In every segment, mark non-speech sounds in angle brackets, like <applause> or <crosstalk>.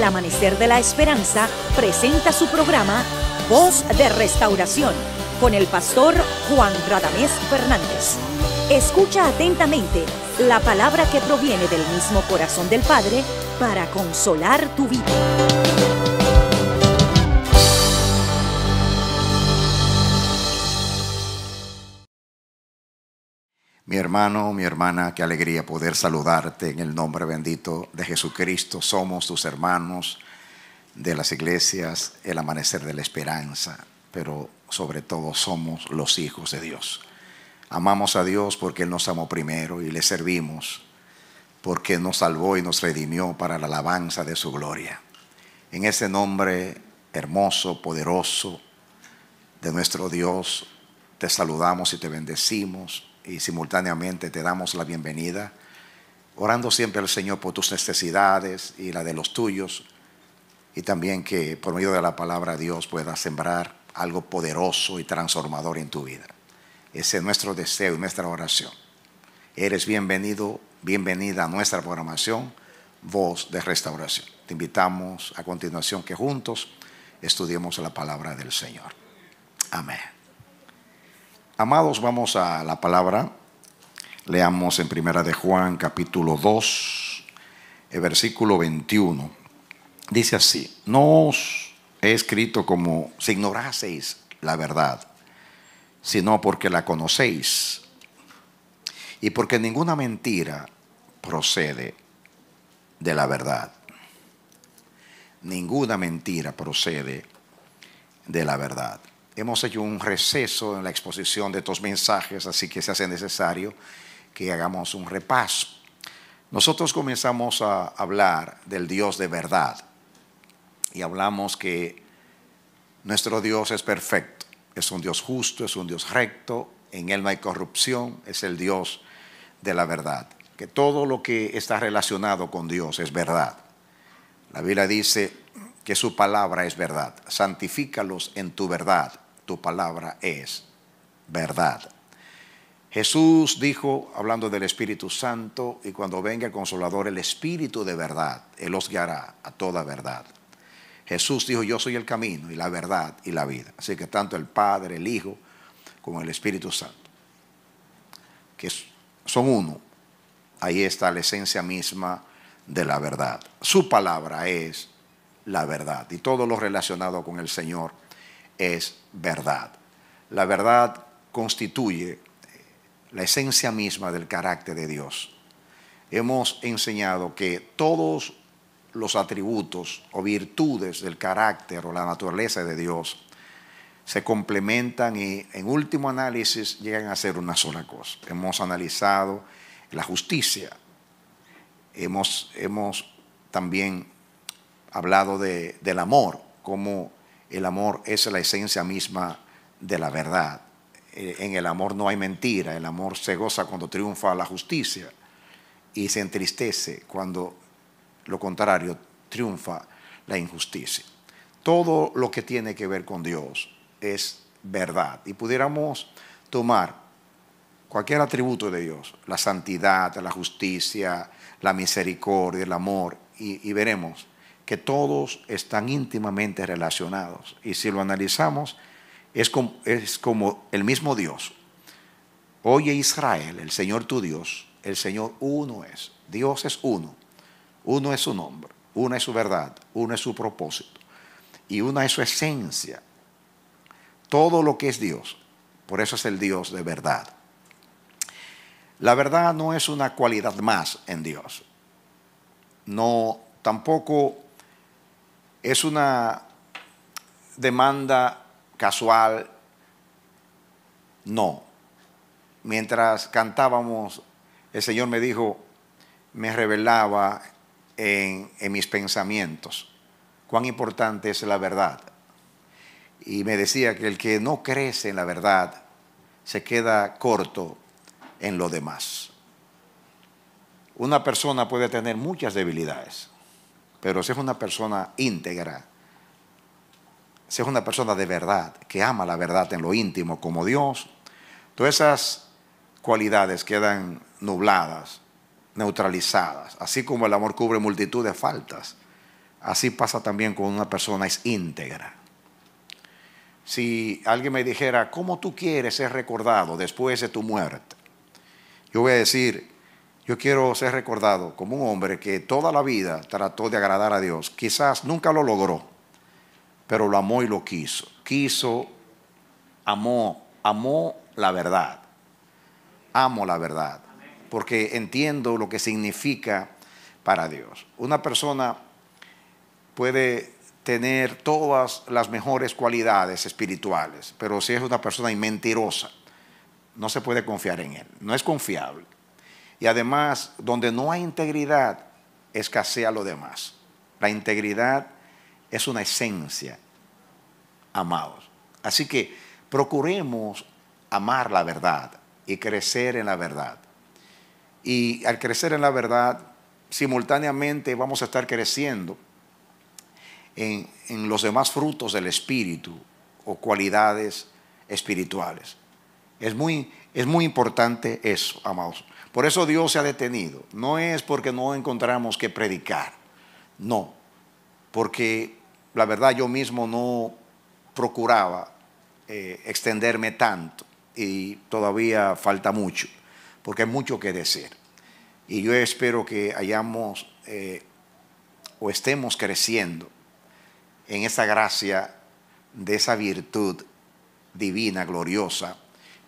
el Amanecer de la Esperanza presenta su programa Voz de Restauración con el pastor Juan Radamés Fernández. Escucha atentamente la palabra que proviene del mismo corazón del Padre para consolar tu vida. Mi hermano, mi hermana, qué alegría poder saludarte en el nombre bendito de Jesucristo. Somos tus hermanos de las iglesias, el amanecer de la esperanza, pero sobre todo somos los hijos de Dios. Amamos a Dios porque Él nos amó primero y le servimos, porque nos salvó y nos redimió para la alabanza de su gloria. En ese nombre hermoso, poderoso de nuestro Dios, te saludamos y te bendecimos y simultáneamente te damos la bienvenida, orando siempre al Señor por tus necesidades y la de los tuyos, y también que por medio de la palabra Dios pueda sembrar algo poderoso y transformador en tu vida. Ese es nuestro deseo y nuestra oración. Eres bienvenido, bienvenida a nuestra programación, Voz de Restauración. Te invitamos a continuación que juntos estudiemos la palabra del Señor. Amén. Amados, vamos a la palabra. Leamos en Primera de Juan, capítulo 2, el eh, versículo 21. Dice así, no os he escrito como si ignoraseis la verdad, sino porque la conocéis y porque ninguna mentira procede de la verdad. Ninguna mentira procede de la verdad. Hemos hecho un receso en la exposición de estos mensajes, así que se hace necesario que hagamos un repaso. Nosotros comenzamos a hablar del Dios de verdad y hablamos que nuestro Dios es perfecto, es un Dios justo, es un Dios recto, en Él no hay corrupción, es el Dios de la verdad, que todo lo que está relacionado con Dios es verdad. La Biblia dice que su palabra es verdad, santifícalos en tu verdad, tu palabra es verdad. Jesús dijo, hablando del Espíritu Santo, y cuando venga el Consolador, el Espíritu de verdad, Él os guiará a toda verdad. Jesús dijo, yo soy el camino y la verdad y la vida. Así que tanto el Padre, el Hijo, como el Espíritu Santo, que son uno, ahí está la esencia misma de la verdad. Su palabra es la verdad y todo lo relacionado con el Señor es verdad. La verdad constituye eh, la esencia misma del carácter de Dios. Hemos enseñado que todos los atributos o virtudes del carácter o la naturaleza de Dios se complementan y en último análisis llegan a ser una sola cosa. Hemos analizado la justicia, hemos, hemos también hablado del amor, como el amor es la esencia misma de la verdad. Eh, en el amor no hay mentira, el amor se goza cuando triunfa la justicia y se entristece cuando lo contrario triunfa la injusticia. Todo lo que tiene que ver con Dios es verdad y pudiéramos tomar cualquier atributo de Dios, la santidad, la justicia, la misericordia, el amor, y, veremos que todos están íntimamente relacionados. Y si lo analizamos, es como, es como el mismo Dios. Oye Israel, el Señor tu Dios, el Señor uno es, Dios es uno, uno es su nombre, Uno es su verdad, uno es su propósito y uno es su esencia. Todo lo que es Dios, por eso es el Dios de verdad. La verdad no es una cualidad más en Dios. No, tampoco es una demanda casual. No. Mientras cantábamos, el Señor me dijo, me revelaba en, mis pensamientos cuán importante es la verdad. Y me decía que el que no crece en la verdad se queda corto en lo demás. Una persona puede tener muchas debilidades, pero si es una persona íntegra, si es una persona de verdad, que ama la verdad en lo íntimo como Dios, todas esas cualidades quedan nubladas, neutralizadas, así como el amor cubre multitud de faltas. Así pasa también cuando una persona es íntegra. Si alguien me dijera, ¿cómo tú quieres ser recordado después de tu muerte? Yo voy a decir, yo quiero ser recordado como un hombre que toda la vida trató de agradar a Dios. Quizás nunca lo logró, pero lo amó y lo quiso. Quiso, amó, amó la verdad. Amo la verdad, porque entiendo lo que significa para Dios. Una persona puede tener todas las mejores cualidades espirituales, pero si es una persona mentirosa, no se puede confiar en él, no es confiable. Y además, donde no hay integridad, escasea lo demás. La integridad es una esencia, amados. Así que procuremos amar la verdad y crecer en la verdad. Y al crecer en la verdad, simultáneamente vamos a estar creciendo en, los demás frutos del Espíritu o cualidades espirituales. Es muy, es muy importante eso, amados. Por eso Dios se ha detenido. No es porque no encontramos que predicar. No. Porque la verdad yo mismo no procuraba eh, extenderme tanto y todavía falta mucho, porque hay mucho que decir. Y yo espero que hayamos eh, o estemos creciendo en esa gracia de esa virtud divina, gloriosa,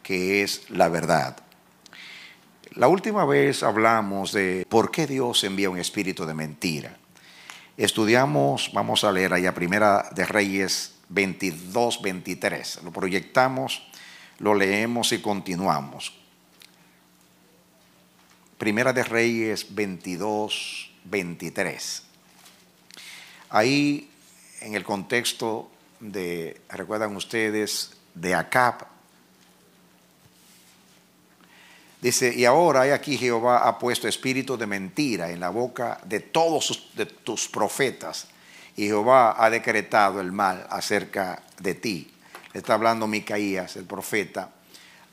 que es la verdad. La última vez hablamos de por qué Dios envía un espíritu de mentira. Estudiamos, vamos a leer allá Primera de Reyes 22, 23. Lo proyectamos, lo leemos y continuamos. Primera de Reyes 22, 23. Ahí, en el contexto de, recuerdan ustedes, de Acab, Dice, y ahora hay aquí Jehová ha puesto espíritu de mentira en la boca de todos tus profetas. Y Jehová ha decretado el mal acerca de ti. está hablando Micaías, el profeta,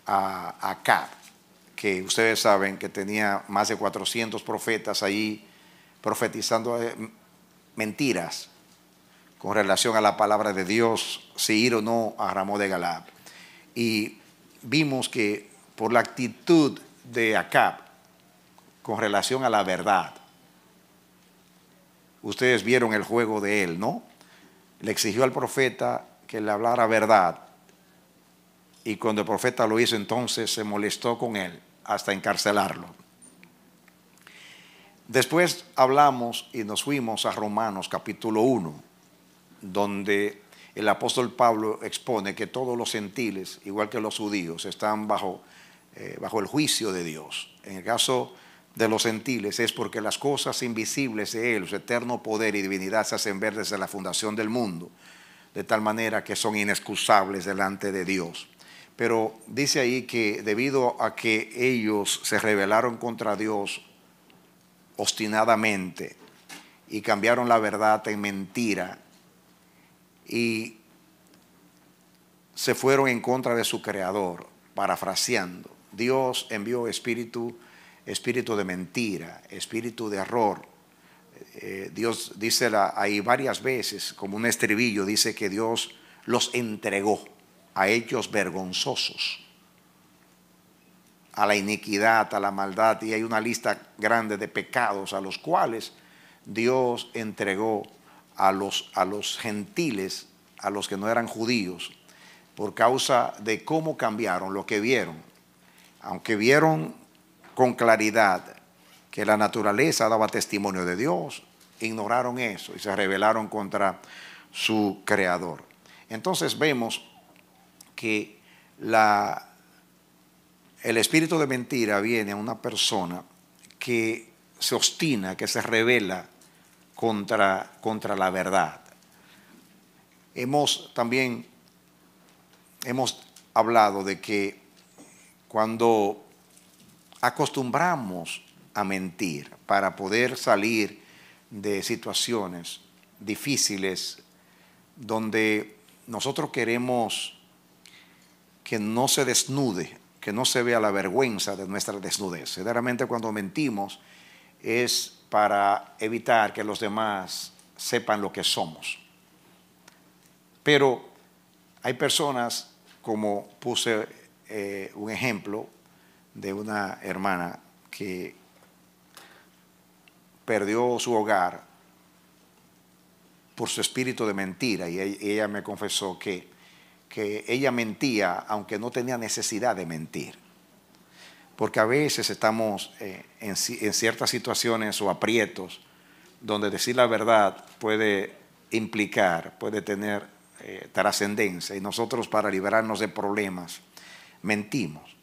a Acab, que ustedes saben que tenía más de 400 profetas ahí profetizando eh, mentiras con relación a la palabra de Dios, si ir o no a Ramón de Galápagos. Y vimos que por la actitud de Acab con relación a la verdad. Ustedes vieron el juego de él, ¿no? Le exigió al profeta que le hablara verdad. Y cuando el profeta lo hizo, entonces se molestó con él hasta encarcelarlo. Después hablamos y nos fuimos a Romanos capítulo 1, donde el apóstol Pablo expone que todos los gentiles, igual que los judíos, están bajo eh, bajo el juicio de Dios. En el caso de los gentiles es porque las cosas invisibles de Él, su eterno poder y divinidad se hacen ver desde la fundación del mundo, de tal manera que son inexcusables delante de Dios. Pero dice ahí que debido a que ellos se rebelaron contra Dios obstinadamente y cambiaron la verdad en mentira y se fueron en contra de su creador, parafraseando Dios envió espíritu, espíritu de mentira, espíritu de error. Eh, Dios dice ahí varias veces, como un estribillo, dice que Dios los entregó a ellos vergonzosos, a la iniquidad, a la maldad, y hay una lista grande de pecados a los cuales Dios entregó a los, a los gentiles, a los que no eran judíos, por causa de cómo cambiaron lo que vieron aunque vieron con claridad que la naturaleza daba testimonio de Dios, ignoraron eso y se rebelaron contra su creador. Entonces vemos que el espíritu de mentira viene a una persona que se obstina, que se revela contra, contra la verdad. Hemos también hemos hablado de que cuando acostumbramos a mentir para poder salir de situaciones difíciles donde nosotros queremos que no se desnude, que no se vea la vergüenza de nuestra desnudez. Generalmente cuando mentimos es para evitar que los demás sepan lo que somos. Pero hay personas, como puse eh, un ejemplo de una hermana que perdió su hogar por su espíritu de mentira y ella me confesó que, ella mentía aunque no tenía necesidad de mentir. Porque a veces estamos eh, en, ciertas situaciones o aprietos donde decir la verdad puede implicar, puede tener eh, trascendencia. Y nosotros para liberarnos de problemas mentimos.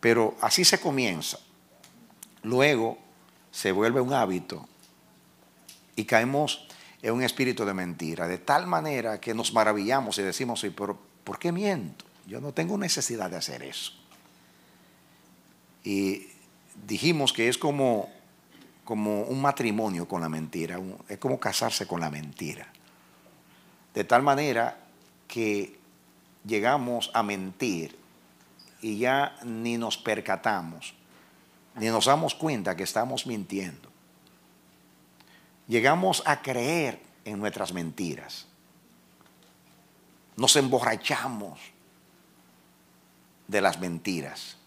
Pero así se comienza. Luego se vuelve un hábito y caemos en un espíritu de mentira, de tal manera que nos maravillamos y decimos, sí, por, qué miento? Yo no tengo necesidad de hacer eso. Y dijimos que es como, como un matrimonio con la mentira, es como casarse con la mentira. De tal manera que llegamos a mentir y ya ni nos percatamos, ni nos damos cuenta que estamos mintiendo. Llegamos a creer en nuestras mentiras. Nos emborrachamos de las mentiras.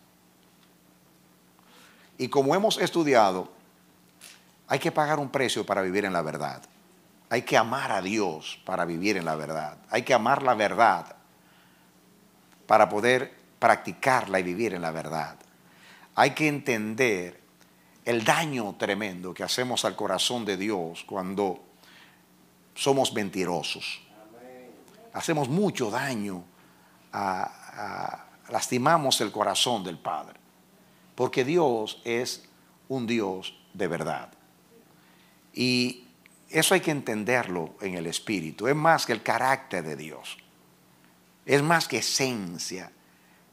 Y como hemos estudiado, hay que pagar un precio para vivir en la verdad. Hay que amar a Dios para vivir en la verdad. Hay que amar la verdad para poder practicarla y vivir en la verdad. Hay que entender el daño tremendo que hacemos al corazón de Dios cuando somos mentirosos. Hacemos mucho daño, lastimamos el corazón del Padre, porque Dios es un Dios de verdad. Y eso hay que entenderlo en el Espíritu. Es más que el carácter de Dios. Es más que esencia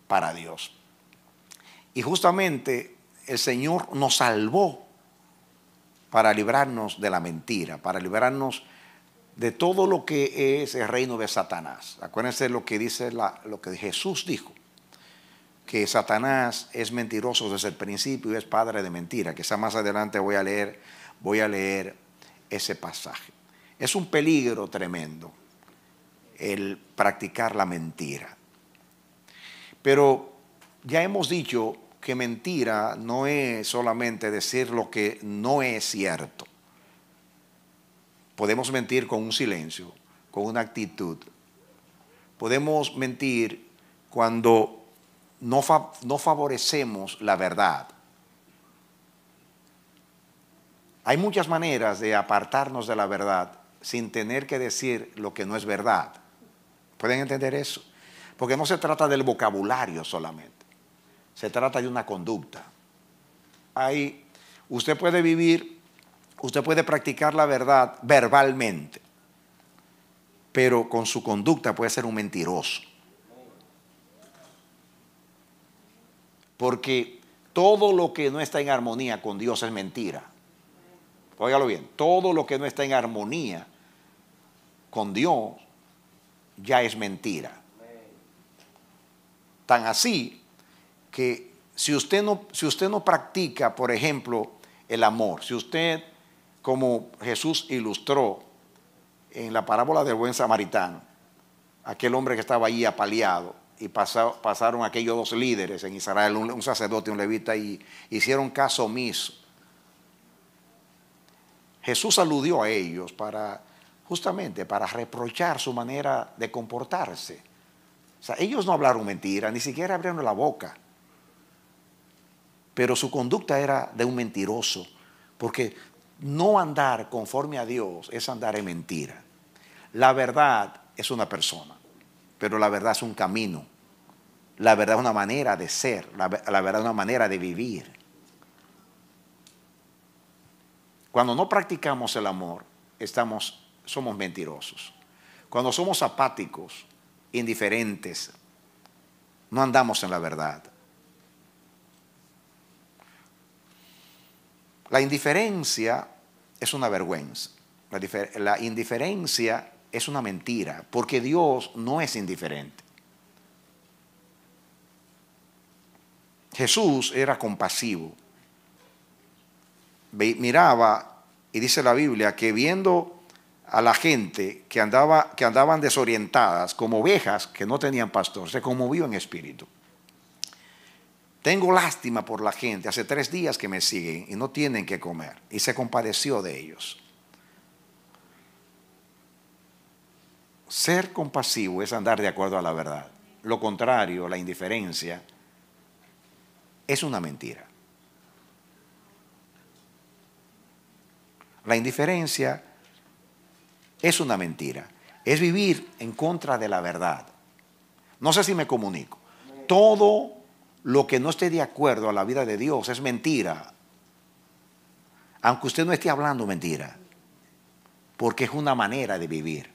para Dios. Y justamente el Señor nos salvó para librarnos de la mentira, para librarnos de todo lo que es el reino de Satanás. Acuérdense lo que dice lo que Jesús dijo, que Satanás es mentiroso desde el principio y es padre de mentira. Quizá más adelante voy a leer, voy a leer ese pasaje. Es un peligro tremendo el practicar la mentira. Pero ya hemos dicho que mentira no es solamente decir lo que no es cierto. Podemos mentir con un silencio, con una actitud. Podemos mentir cuando no, favorecemos la verdad. Hay muchas maneras de apartarnos de la verdad sin tener que decir lo que no es verdad. ¿Pueden entender eso? Porque no se trata del vocabulario solamente, se trata de una conducta. Ahí usted puede vivir, usted puede practicar la verdad verbalmente, pero con su conducta puede ser un mentiroso. Porque todo lo que no está en armonía con Dios es mentira. Óigalo bien, todo lo que no está en armonía con Dios ya es mentira. Tan así que si usted no, si usted no practica, por ejemplo, el amor, si usted, como Jesús ilustró en la parábola del buen samaritano, aquel hombre que estaba allí apaleado, y pasaron aquellos dos líderes en Israel, un, sacerdote y un levita, y hicieron caso omiso. Jesús aludió a ellos para, justamente, para reprochar su manera de comportarse o sea, ellos no hablaron mentira, ni siquiera abrieron la boca. Pero su conducta era de un mentiroso, porque no andar conforme a Dios es andar en mentira. La verdad es una persona, pero la verdad es un camino. La verdad es una manera de ser, la, verdad es una manera de vivir. Cuando no practicamos el amor, estamos, somos mentirosos. Cuando somos apáticos, indiferentes. No andamos en la verdad. La indiferencia es una vergüenza. La, indiferencia es una mentira, porque Dios no es indiferente. Jesús era compasivo. Miraba, y dice la Biblia, que viendo a la gente que, andaba, que andaban desorientadas, como ovejas que no tenían pastor, se conmovió en espíritu. Tengo lástima por la gente, hace tres días que me siguen y no tienen que comer, y se compadeció de ellos. Ser compasivo es andar de acuerdo a la verdad. Lo contrario, la indiferencia, es una mentira. La indiferencia es una mentira. Es vivir en contra de la verdad. No sé si me comunico. Todo lo que no esté de acuerdo a la vida de Dios es mentira. Aunque usted no esté hablando mentira. Porque es una manera de vivir.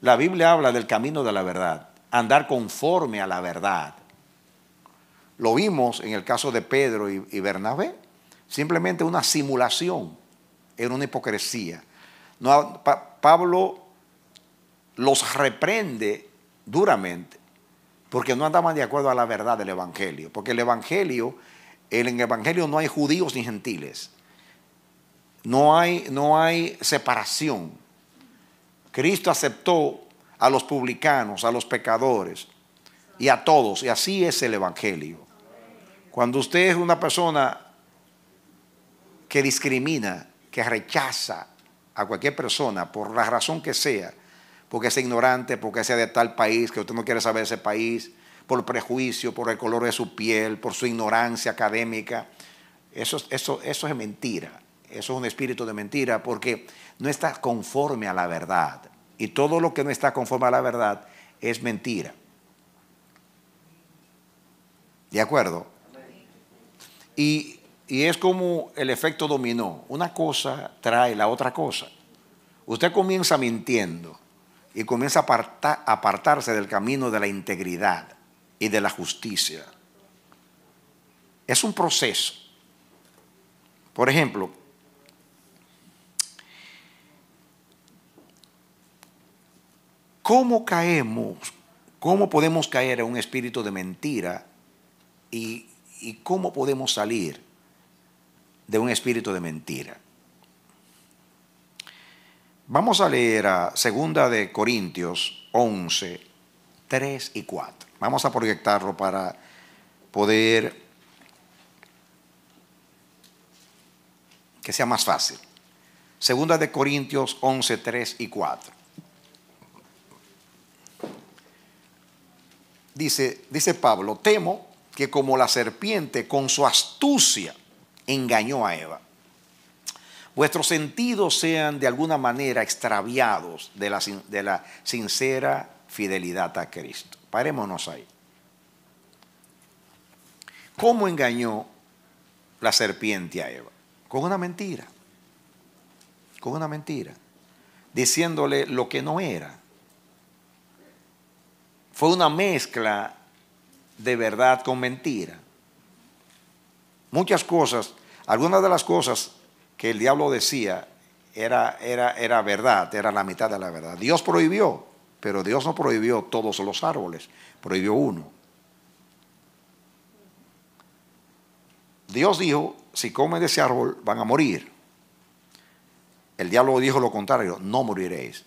La Biblia habla del camino de la verdad. Andar conforme a la verdad. Lo vimos en el caso de Pedro y, Bernabé. Simplemente una simulación. Era una hipocresía Pablo los reprende duramente porque no andaban de acuerdo a la verdad del Evangelio. Porque el Evangelio, en el Evangelio no hay judíos ni gentiles. No hay, no hay separación. Cristo aceptó a los publicanos, a los pecadores y a todos. Y así es el Evangelio. Cuando usted es una persona que discrimina, que rechaza a cualquier persona, por la razón que sea, porque sea ignorante, porque sea de tal país que usted no quiere saber ese país, por prejuicio, por el color de su piel, por su ignorancia académica, eso, eso, eso es mentira, eso es un espíritu de mentira, porque no está conforme a la verdad. Y todo lo que no está conforme a la verdad es mentira. ¿De acuerdo? Y y es como el efecto dominó. Una cosa trae la otra cosa. Usted comienza mintiendo y comienza a apartarse del camino de la integridad y de la justicia. Es un proceso. Por ejemplo, ¿cómo caemos? ¿Cómo podemos caer en un espíritu de mentira? y cómo podemos salir? de un espíritu de mentira. Vamos a leer a 2 de Corintios 11, 3 y 4. Vamos a proyectarlo para poder que sea más fácil. Segunda de Corintios 11, 3 y 4. Dice, dice Pablo, temo que como la serpiente con su astucia engañó a Eva. Vuestros sentidos sean de alguna manera extraviados de la, sincera fidelidad a Cristo. Parémonos ahí. ¿Cómo engañó la serpiente a Eva? Con una mentira. Con una mentira. Diciéndole lo que no era. Fue una mezcla de verdad con mentira muchas cosas, algunas de las cosas que el diablo decía era, era, era verdad, era la mitad de la verdad. Dios prohibió, pero Dios no prohibió todos los árboles, prohibió uno. Dios dijo, si comen de ese árbol van a morir. El diablo dijo lo contrario, no moriréis.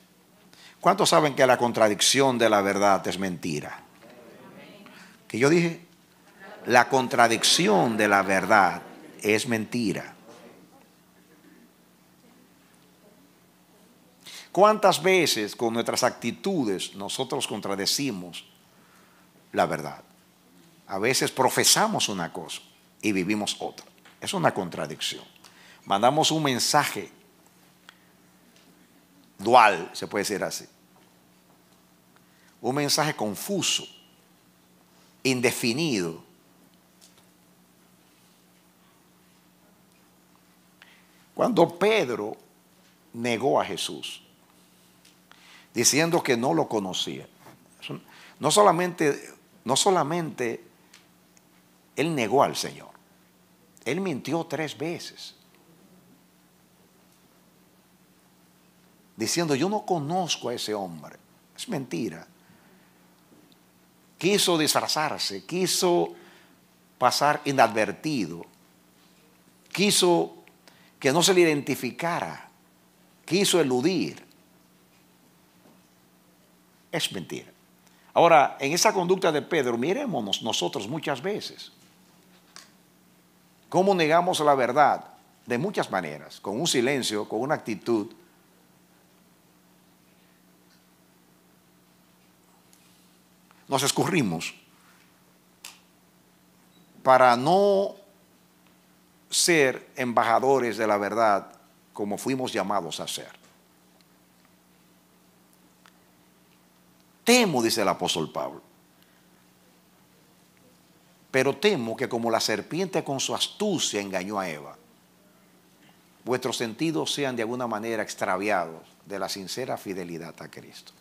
¿Cuántos saben que la contradicción de la verdad es mentira? Que yo dije, la contradicción de la verdad es mentira. ¿Cuántas veces con nuestras actitudes nosotros contradecimos la verdad? A veces profesamos una cosa y vivimos otra. Es una contradicción. Mandamos un mensaje dual, se puede decir así. Un mensaje confuso, indefinido, Cuando Pedro negó a Jesús, diciendo que no lo conocía, no solamente, no solamente él negó al Señor, él mintió tres veces. Diciendo, yo no conozco a ese hombre. Es mentira. Quiso disfrazarse, quiso pasar inadvertido, quiso que no se le identificara, quiso eludir. Es mentira. Ahora, en esa conducta de Pedro, miremos nosotros muchas veces. ¿Cómo negamos la verdad? De muchas maneras, con un silencio, con una actitud. Nos escurrimos para no ser embajadores de la verdad como fuimos llamados a ser. Temo, dice el apóstol Pablo, pero temo que como la serpiente con su astucia engañó a Eva, vuestros sentidos sean de alguna manera extraviados de la sincera fidelidad a Cristo.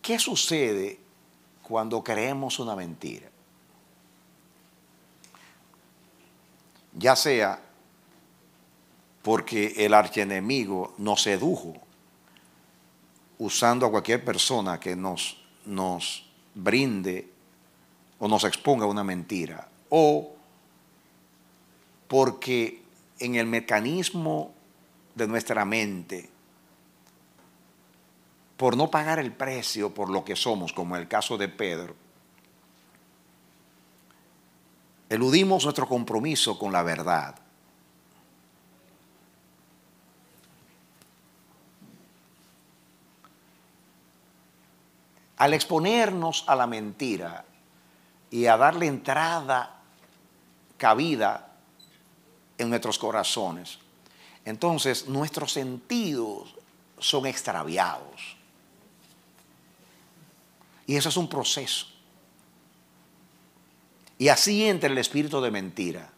¿Qué sucede cuando creemos una mentira? ya sea porque el archienemigo nos sedujo usando a cualquier persona que nos, nos brinde o nos exponga una mentira, o porque en el mecanismo de nuestra mente, por no pagar el precio por lo que somos, como en el caso de Pedro, Eludimos nuestro compromiso con la verdad. Al exponernos a la mentira y a darle entrada, cabida en nuestros corazones, entonces nuestros sentidos son extraviados. Y eso es un proceso. Y así entra el espíritu de mentira.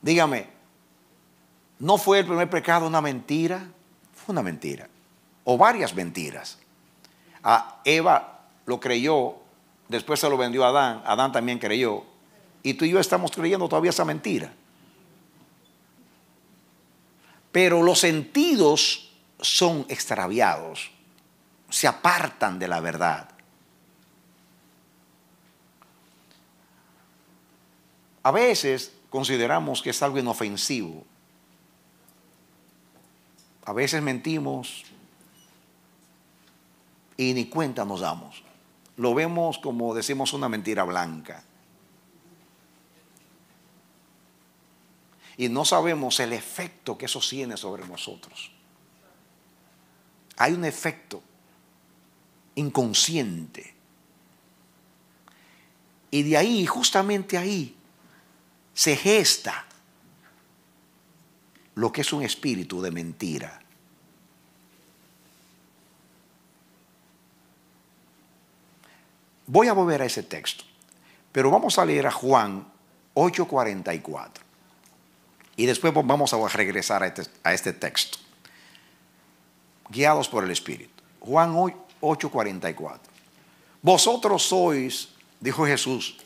Dígame, ¿no fue el primer pecado una mentira? Fue una mentira. O varias mentiras. A Eva lo creyó, después se lo vendió a Adán, Adán también creyó. Y tú y yo estamos creyendo todavía esa mentira. Pero los sentidos son extraviados, se apartan de la verdad. a veces consideramos que es algo inofensivo. A veces mentimos y ni cuenta nos damos. Lo vemos como decimos una mentira blanca. Y no sabemos el efecto que eso tiene sobre nosotros. Hay un efecto inconsciente. Y de ahí, justamente ahí, se gesta lo que es un espíritu de mentira. Voy a volver a ese texto, pero vamos a leer a Juan 8:44 y después vamos a regresar este, a este, texto, guiados por el Espíritu. Juan 8:44. Vosotros sois, dijo Jesús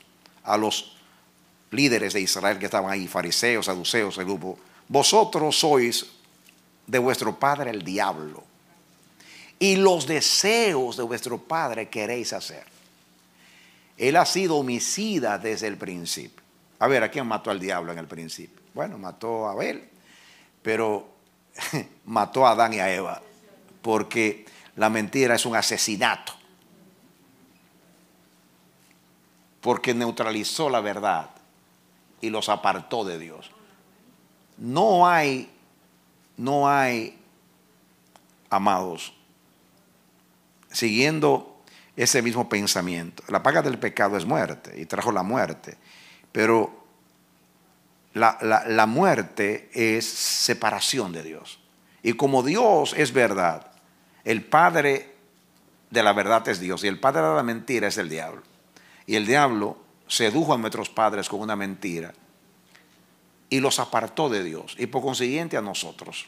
a los líderes de Israel que estaban ahí, fariseos, saduceos, el grupo, vosotros sois de vuestro padre el diablo y los deseos de vuestro padre queréis hacer. Él ha sido homicida desde el principio. A ver, ¿a quién mató al diablo en el principio? Bueno, mató a Abel, pero <laughs> mató a Adán y a Eva, porque la mentira es un asesinato, porque neutralizó la verdad y los apartó de Dios. No hay, no hay, amados, siguiendo ese mismo pensamiento. La paga del pecado es muerte y trajo la muerte, pero la, muerte es separación de Dios. Y como Dios es verdad, el Padre de la verdad es Dios y el Padre de la mentira es el diablo. Y el diablo sedujo a nuestros padres con una mentira y los apartó de Dios y por consiguiente a nosotros.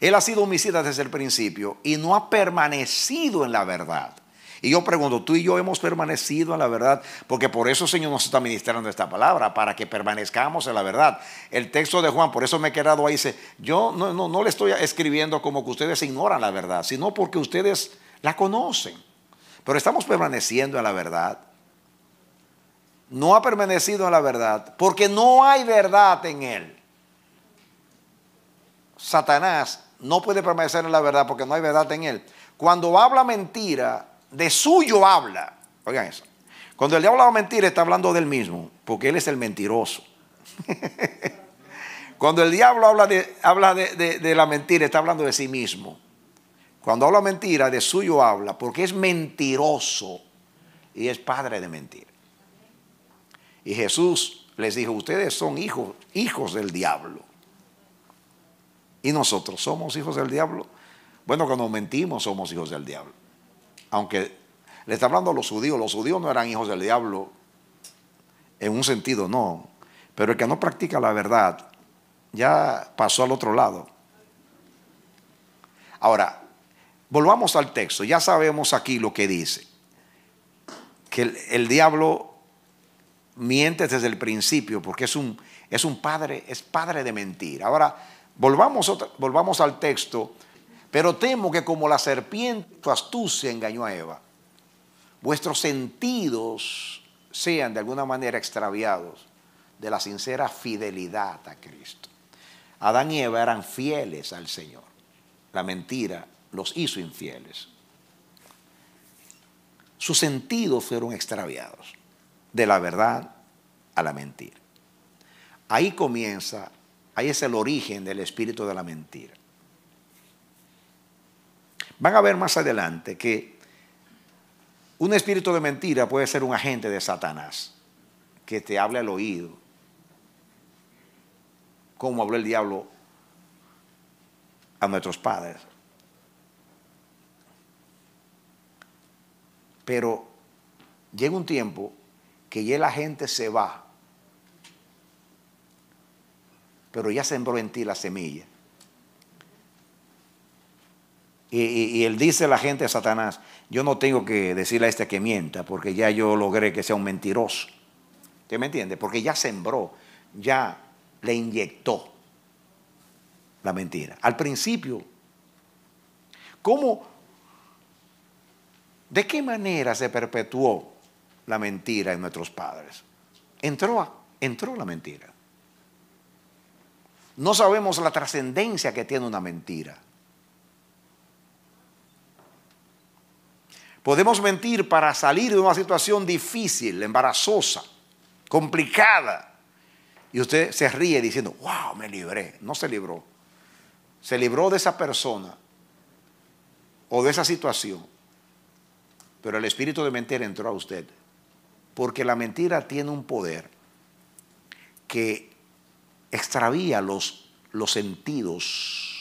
Él ha sido homicida desde el principio y no ha permanecido en la verdad. Y yo pregunto, tú y yo hemos permanecido en la verdad, porque por eso el Señor nos está ministrando esta palabra, para que permanezcamos en la verdad. El texto de Juan, por eso me he quedado ahí, dice, yo no, no le estoy escribiendo como que ustedes ignoran la verdad, sino porque ustedes la conocen. Pero estamos permaneciendo en la verdad no ha permanecido en la verdad, porque no hay verdad en él. Satanás no puede permanecer en la verdad porque no hay verdad en él. Cuando habla mentira, de suyo habla. Oigan eso. Cuando el diablo habla mentira, está hablando del mismo, porque él es el mentiroso. <laughs> Cuando el diablo habla, de, habla la mentira, está hablando de sí mismo. Cuando habla mentira, de suyo habla, porque es mentiroso y es padre de mentira. Y Jesús les dijo, ustedes son hijos, hijos del diablo. ¿Y nosotros somos hijos del diablo? Bueno, cuando mentimos somos hijos del diablo. Aunque le está hablando a los judíos, los judíos no eran hijos del diablo en un sentido, no. Pero el que no practica la verdad ya pasó al otro lado. Ahora, volvamos al texto. Ya sabemos aquí lo que dice. Que el, el diablo Mientes desde el principio porque es un, es un padre, es padre de mentira. Ahora, volvamos, volvamos al texto, pero temo que como la serpiente, astucia engañó a Eva, vuestros sentidos sean de alguna manera extraviados de la sincera fidelidad a Cristo. Adán y Eva eran fieles al Señor. La mentira los hizo infieles. Sus sentidos fueron extraviados de la verdad a la mentira. Ahí comienza, ahí es el origen del espíritu de la mentira. Van a ver más adelante que un espíritu de mentira puede ser un agente de Satanás que te hable al oído, como habló el diablo a nuestros padres. Pero llega un tiempo que ya la gente se va. Pero ya sembró en ti la semilla. Y, él dice la gente Satanás, yo no tengo que decirle a este que mienta, porque ya yo logré que sea un mentiroso. ¿Usted me entiende? Porque ya sembró, ya le inyectó la mentira. Al principio, ¿cómo, de qué manera se perpetuó la mentira en nuestros padres. Entró, entró la mentira. No sabemos la trascendencia que tiene una mentira. Podemos mentir para salir de una situación difícil, embarazosa, complicada. Y usted se ríe diciendo, wow, me libré. No se libró. Se libró de esa persona o de esa situación. Pero el espíritu de mentira entró a usted porque la mentira tiene un poder que extravía los, los sentidos.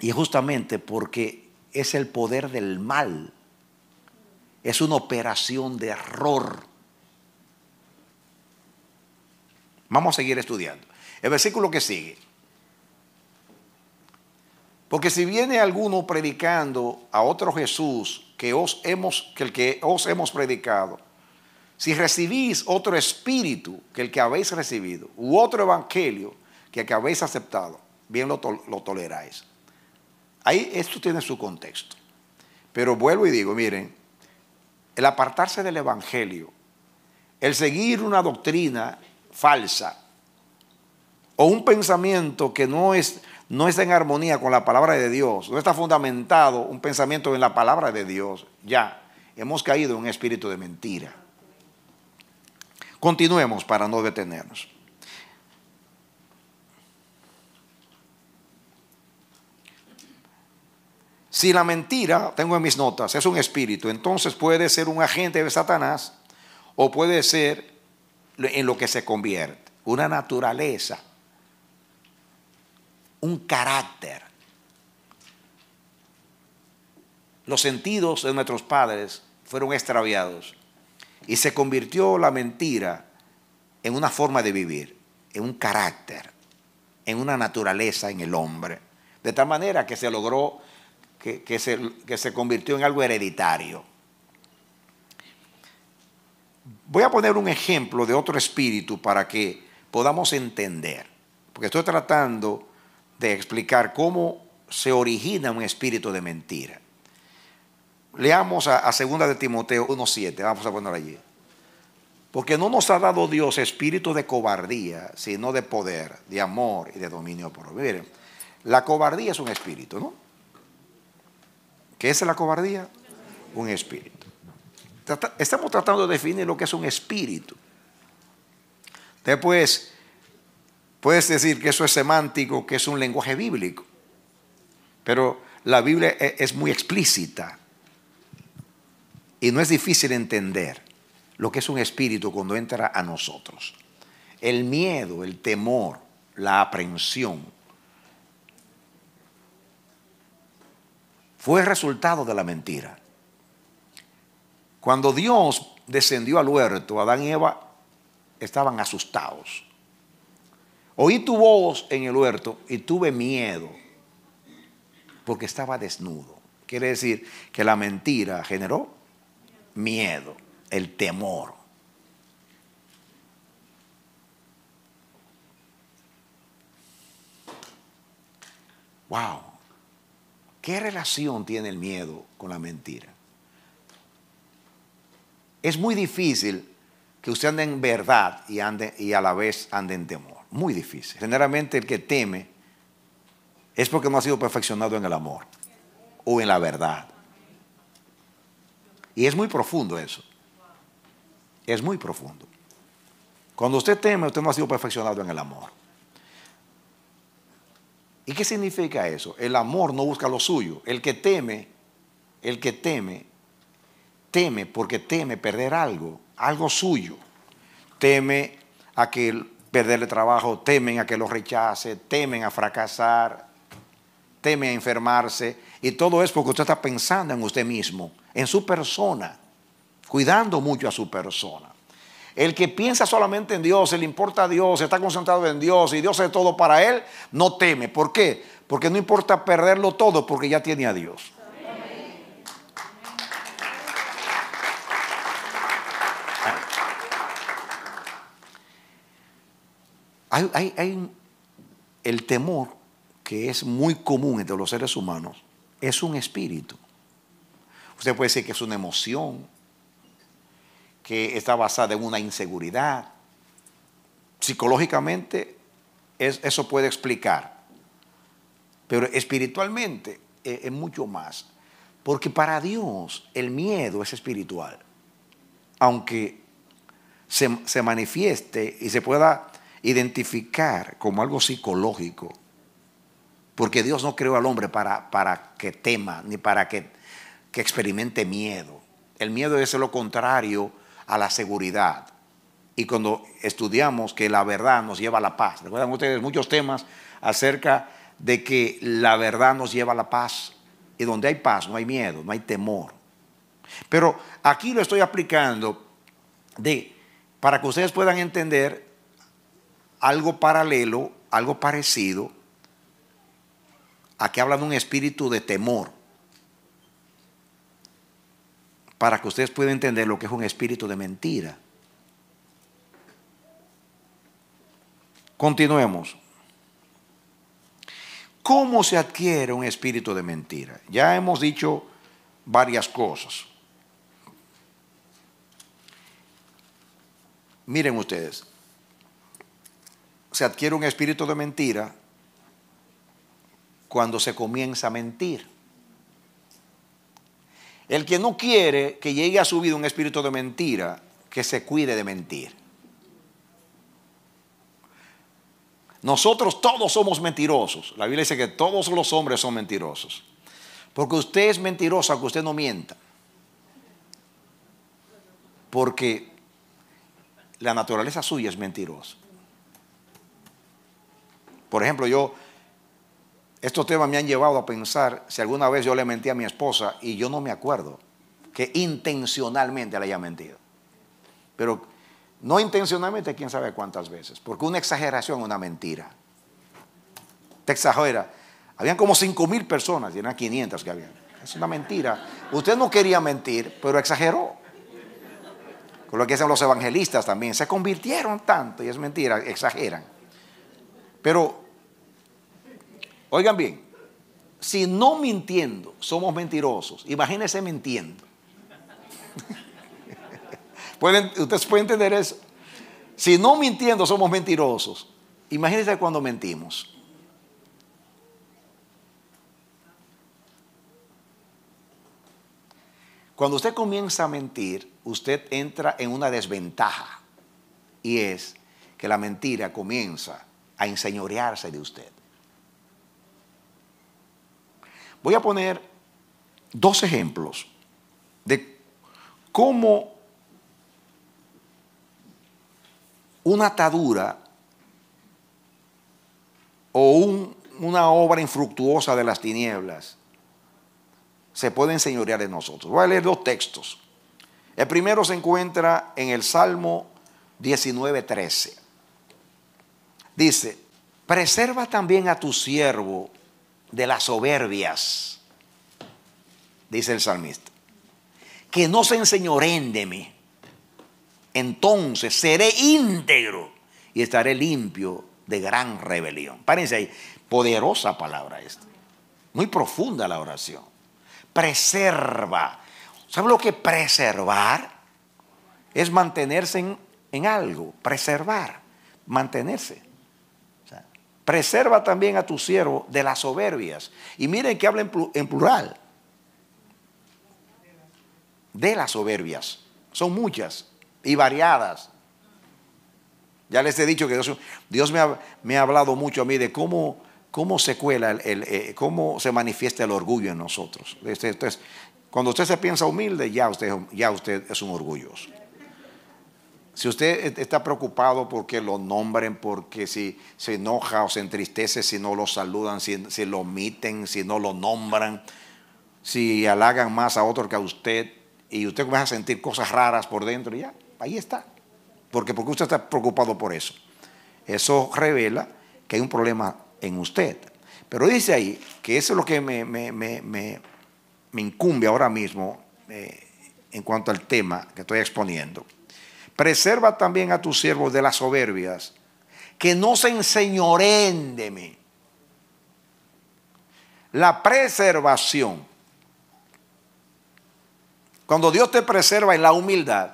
Y justamente porque es el poder del mal, es una operación de error. Vamos a seguir estudiando. El versículo que sigue. Porque si viene alguno predicando a otro Jesús que os hemos, que el que os hemos predicado, si recibís otro espíritu que el que habéis recibido, u otro evangelio que el que habéis aceptado, bien lo, lo toleráis. Ahí esto tiene su contexto. Pero vuelvo y digo, miren, el apartarse del evangelio, el seguir una doctrina falsa o un pensamiento que no es, no está en armonía con la palabra de Dios, no está fundamentado un pensamiento en la palabra de Dios, ya hemos caído en un espíritu de mentira. Continuemos para no detenernos. Si la mentira, tengo en mis notas, es un espíritu, entonces puede ser un agente de Satanás o puede ser en lo que se convierte, una naturaleza un carácter. Los sentidos de nuestros padres fueron extraviados y se convirtió la mentira en una forma de vivir, en un carácter, en una naturaleza en el hombre. De tal manera que se logró, que, se, se convirtió en algo hereditario. Voy a poner un ejemplo de otro espíritu para que podamos entender, porque estoy tratando de explicar cómo se origina un espíritu de mentira. Leamos a, 2 de Timoteo 1.7, vamos a poner allí. Porque no nos ha dado Dios espíritu de cobardía, sino de poder, de amor y de dominio propio. Miren, la cobardía es un espíritu, ¿no? ¿Qué es la cobardía? Un espíritu. Estamos tratando de definir lo que es un espíritu. Después, Puedes decir que eso es semántico, que es un lenguaje bíblico, pero la Biblia e, es muy explícita y no es difícil entender lo que es un espíritu cuando entra a nosotros. El miedo, el temor, la aprensión fue resultado de la mentira. Cuando Dios descendió al huerto, Adán y Eva estaban asustados. Oí tu voz en el huerto y tuve miedo porque estaba desnudo. Quiere decir que la mentira generó miedo, el temor. Wow. ¿Qué relación tiene el miedo con la mentira? Es muy difícil que usted ande en verdad y, y a la vez ande en temor muy difícil. Generalmente el que teme es porque no ha sido perfeccionado en el amor o en la verdad. Y es muy profundo eso. Es muy profundo. Cuando usted teme, usted no ha sido perfeccionado en el amor. ¿Y qué significa eso? El amor no busca lo suyo. El que teme, el que teme, teme porque teme perder algo, algo suyo. Teme a que perderle trabajo, temen a que lo rechace, temen a fracasar, temen a enfermarse. Y todo es porque usted está pensando en usted mismo, en su persona, cuidando mucho a su persona. El que piensa solamente en Dios, se le importa a Dios, está concentrado en Dios y Dios es todo para él, no teme. ¿Por qué? Porque no importa perderlo todo porque ya tiene a Dios. Hay, el temor que es muy común entre los seres humanos, es un espíritu. Usted puede decir que es una emoción, que está basada en una inseguridad. Psicológicamente eso puede explicar, pero espiritualmente e, es, mucho más, porque para Dios el miedo es espiritual, aunque se, se manifieste y se pueda identificar como algo psicológico. Porque Dios no creó al hombre para, para que tema, ni para que, que experimente miedo. El miedo es lo contrario a la seguridad. Y cuando estudiamos que la verdad nos lleva a la paz. Recuerdan ustedes muchos temas acerca de que la verdad nos lleva a la paz. Y donde hay paz no hay miedo, no hay temor. Pero aquí lo estoy aplicando de, para que ustedes puedan entender algo paralelo, algo parecido. que habla de un espíritu de temor. Para que ustedes puedan entender lo que es un espíritu de mentira. Continuemos. ¿Cómo se adquiere un espíritu de mentira? Ya hemos dicho varias cosas. Miren ustedes, se adquiere un espíritu de mentira cuando se comienza a mentir. El que no quiere que llegue a su vida un espíritu de mentira, que se cuide de mentir. Nosotros todos somos mentirosos. La Biblia dice que todos los hombres son mentirosos. Porque usted es mentiroso aunque usted no mienta. Porque la naturaleza suya es mentirosa. Por ejemplo, yo, estos temas me han llevado a pensar si alguna vez yo le mentí a mi esposa y yo no me acuerdo que intencionalmente le haya mentido. Pero no intencionalmente, quién sabe cuántas veces, porque una exageración es una mentira. Te exagera. Habían como 5 mil personas y eran 500 que habían. Es una mentira. Usted no quería mentir, pero exageró. Con lo que hacen los evangelistas también. Se convirtieron tanto y es mentira, exageran. Pero Oigan bien, si no mintiendo somos mentirosos, imagínense mintiendo. <laughs> ¿Pueden, ¿Ustedes pueden entender eso? Si no mintiendo somos mentirosos, imagínense cuando mentimos. Cuando usted comienza a mentir, usted entra en una desventaja y es que la mentira comienza a enseñorearse de usted. Voy a poner dos ejemplos de cómo una atadura o una obra infructuosa de las tinieblas se puede enseñorear de en nosotros. Voy a leer dos textos. El primero se encuentra en el Salmo 19:13. Dice, preserva también a tu siervo de las soberbias, dice el salmista. Que no se enseñoren de mí. Entonces seré íntegro y estaré limpio de gran rebelión. Párense ahí, poderosa palabra esta. Muy profunda la oración. Preserva. ¿saben lo que preservar? Es mantenerse en algo, preservar, mantenerse. Preserva también a tu siervo de las soberbias. Y miren que habla en plural. De las soberbias. Son muchas y variadas. Ya les he dicho que Dios, me, ha, hablado mucho a mí de cómo, se cuela, el, eh, cómo se manifiesta el orgullo en nosotros. Entonces, este, este cuando usted se piensa humilde, ya usted, ya usted es un orgulloso. Si usted e-, está preocupado porque lo nombren, porque si se enoja o se entristece si no lo saludan, si, lo omiten, si no lo nombran, si halagan más a otro que a usted, y usted va a sentir cosas raras por dentro, ya, ahí está. Porque porque usted está preocupado por eso. Eso revela que hay un problema en usted. Pero dice ahí que eso es lo que me, incumbe ahora mismo eh, en cuanto al tema que estoy exponiendo Preserva también a tus siervos de las soberbias, que no se enseñoreen de mí. La preservación. Cuando Dios te preserva en la humildad,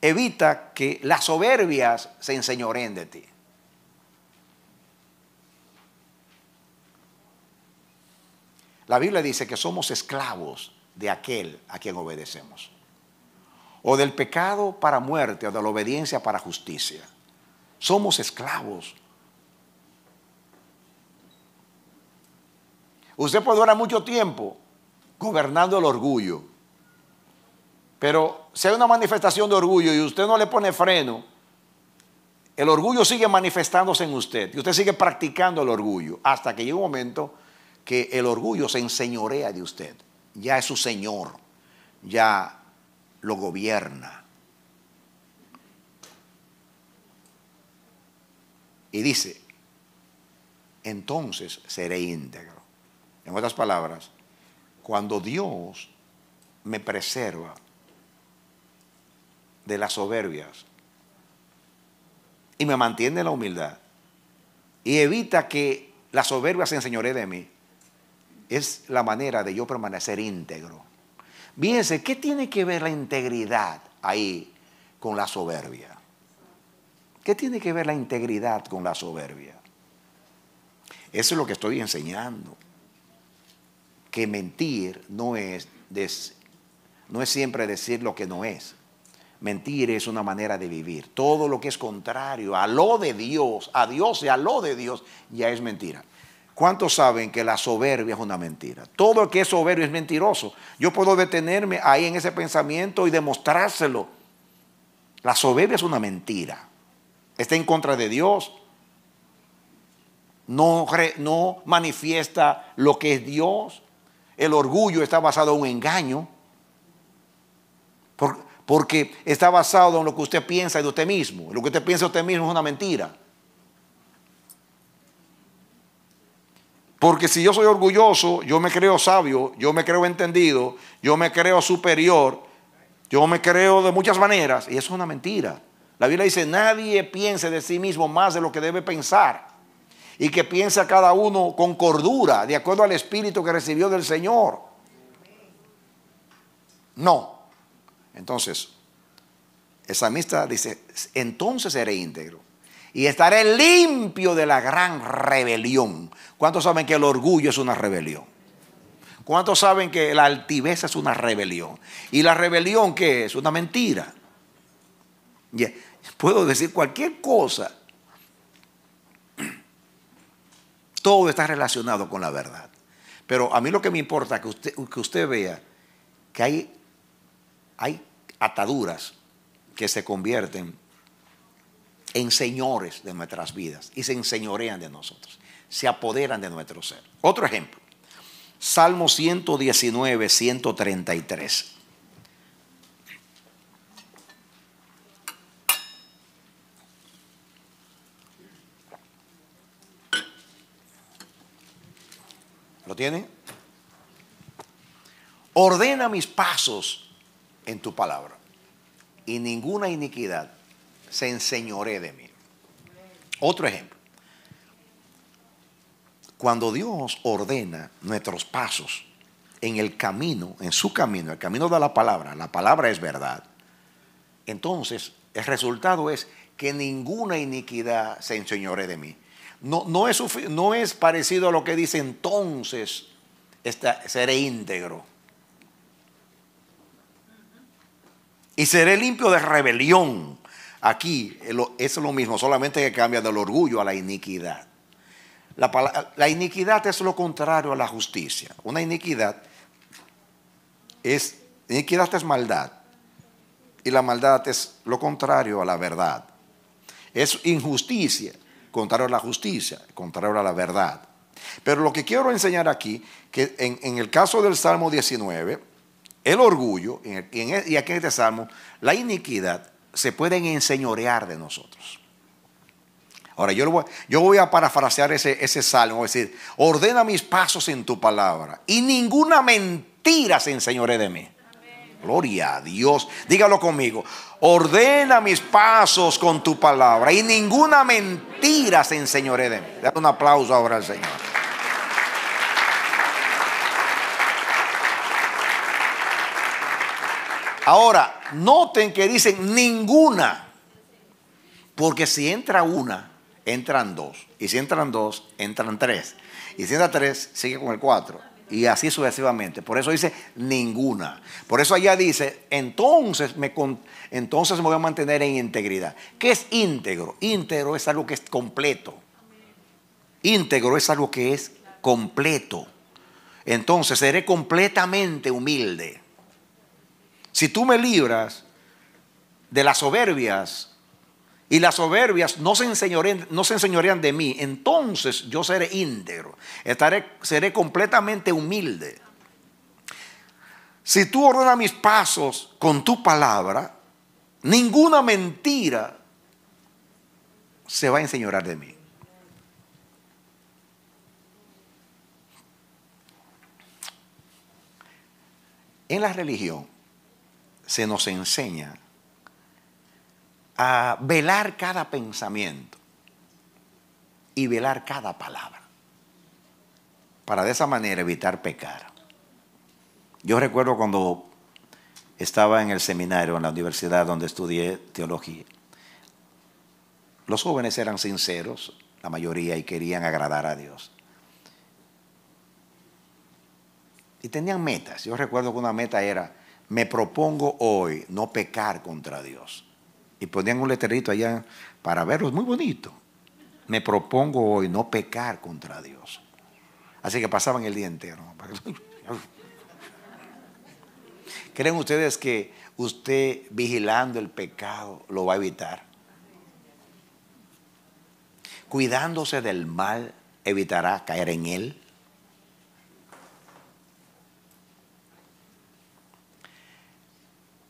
evita que las soberbias se enseñoren de ti. La Biblia dice que somos esclavos de aquel a quien obedecemos o del pecado para muerte o de la obediencia para justicia. Somos esclavos. Usted puede durar mucho tiempo gobernando el orgullo, pero si hay una manifestación de orgullo y usted no le pone freno, el orgullo sigue manifestándose en usted y usted sigue practicando el orgullo hasta que llega un momento que el orgullo se enseñorea de usted. Ya es su señor, ya lo gobierna. Y dice, entonces seré íntegro. En otras palabras, cuando Dios me preserva de las soberbias y me mantiene en la humildad y evita que la soberbia se enseñore de mí, es la manera de yo permanecer íntegro. Fíjense, ¿qué tiene que ver la integridad ahí con la soberbia? ¿Qué tiene que ver la integridad con la soberbia? Eso es lo que estoy enseñando. Que mentir no es, no es siempre decir lo que no es. Mentir es una manera de vivir. Todo lo que es contrario a lo de Dios, a Dios y a lo de Dios, ya es mentira. ¿Cuántos saben que la soberbia es una mentira? Todo lo que es soberbio es mentiroso. Yo puedo detenerme ahí en ese pensamiento y demostrárselo. La soberbia es una mentira. Está en contra de Dios. No, no manifiesta lo que es Dios. El orgullo está basado en un engaño. porque está basado en lo que usted piensa de usted mismo. Lo que usted piensa de usted mismo es una mentira. Porque si yo soy orgulloso, yo me creo sabio, yo me creo entendido, yo me creo superior, yo me creo de muchas maneras, y eso es una mentira. La Biblia dice, nadie piense de sí mismo más de lo que debe pensar, y que piense a cada uno con cordura, de acuerdo al espíritu que recibió del Señor. No. Entonces, esa amistad dice, entonces seré íntegro y estaré limpio de la gran rebelión. ¿Cuántos saben que el orgullo es una rebelión? ¿Cuántos saben que la altivez es una rebelión? ¿Y la rebelión qué es? Una mentira. Puedo decir cualquier cosa. <clears throat> Todo está relacionado con la verdad. Pero a mí lo que me importa es que usted, que usted vea que hay, hay ataduras que se convierten en señores de nuestras vidas y se enseñorean de nosotros, se apoderan de nuestro ser. Otro ejemplo, Salmo 119, 133. ¿Lo tiene? Ordena mis pasos en tu palabra y ninguna iniquidad se enseñore de mí. Otro ejemplo. Cuando Dios ordena nuestros pasos en el camino, en su camino, el camino de la palabra, la palabra es verdad, entonces el resultado es que ninguna iniquidad se enseñore de mí. No, no, es, no es parecido a lo que dice entonces, seré íntegro. Y seré limpio de rebelión. Aquí es lo mismo, solamente que cambia del orgullo a la iniquidad. La, iniquidad es lo contrario a la justicia. Una iniquidad es, iniquidad es maldad y la maldad es lo contrario a la verdad. Es injusticia, contrario a la justicia, contrario a la verdad. Pero lo que quiero enseñar aquí, que en, el caso del Salmo 19, el orgullo, y aquí en este Salmo, la iniquidad se pueden enseñorear de nosotros. Ahora, yo, voy, yo voy a parafrasear ese, ese salmo, es decir, ordena mis pasos en tu palabra y ninguna mentira se enseñore de mí. Gloria a Dios. Dígalo conmigo. Ordena mis pasos con tu palabra y ninguna mentira se enseñore de mí. Dale un aplauso ahora al Señor. Ahora, noten que dicen ninguna, porque si entra una, entran dos, y si entran dos, entran tres, y si entra tres, sigue con el cuatro, y así sucesivamente. Por eso dice ninguna. Por eso allá dice, entonces me, entonces me voy a mantener en integridad. ¿Qué es íntegro? Íntegro es algo que es completo. Íntegro es algo que es completo. Entonces seré completamente humilde. Si tú me libras de las soberbias, y las soberbias no se, enseñorean, de mí, entonces yo seré íntegro, estaré, seré completamente humilde. Si tú ordenas mis pasos con tu palabra, ninguna mentira se va a enseñorar de mí. En la religión, se nos enseña a velar cada pensamiento y velar cada palabra, para de esa manera evitar pecar. Yo recuerdo cuando estaba en el seminario, en la universidad donde estudié teología, los jóvenes eran sinceros, la mayoría, y querían agradar a Dios. Y tenían metas. Yo recuerdo que una meta era me propongo hoy no pecar contra Dios. Y ponían un letrerito allá para es muy bonito. Me propongo hoy no pecar contra Dios. Así que pasaban el día entero. <laughs> ¿Creen ustedes que usted vigilando el pecado lo va a evitar? Cuidándose del mal, evitará caer en él.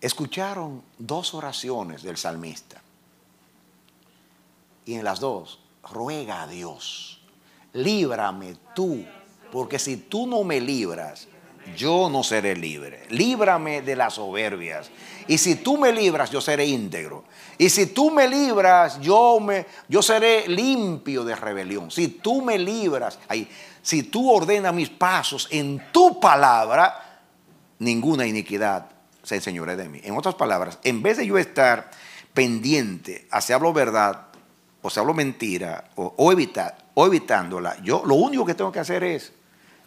escucharon dos oraciones del salmista. Y en las dos, ruega a Dios, líbrame tú, porque si tú no me libras, yo no seré libre. Líbrame de las soberbias. Y si tú me libras, yo seré íntegro. Y si tú me libras, yo, me, yo seré limpio de rebelión. Si tú me libras, ahí si tú ordenas mis pasos en tu palabra, ninguna iniquidad se enseñore de mí. En otras palabras, en vez de yo estar pendiente a si hablo verdad o si hablo mentira o, o, o evitándola, yo lo único que tengo que hacer es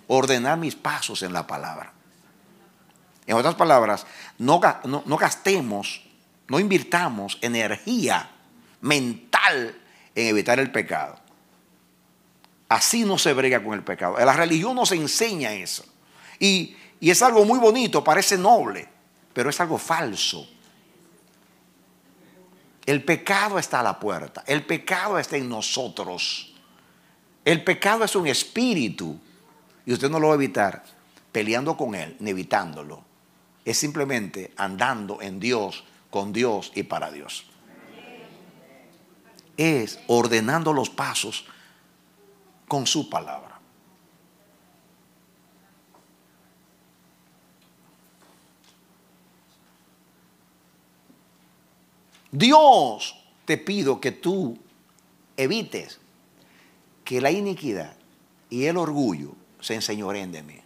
ordenar mis pasos en la palabra. En otras palabras, no, no, gastemos, no invirtamos energía mental en evitar el pecado. Así no se brega con el pecado. La religión nos enseña eso. Y, y es algo muy bonito, parece noble pero es algo falso. El pecado está a la puerta, el pecado está en nosotros. El pecado es un espíritu y usted no lo va a evitar peleando con él ni evitándolo. Es simplemente andando en Dios, con Dios y para Dios. Es ordenando los pasos con su palabra. Dios, te pido que tú evites que la iniquidad y el orgullo se enseñoreen de mí.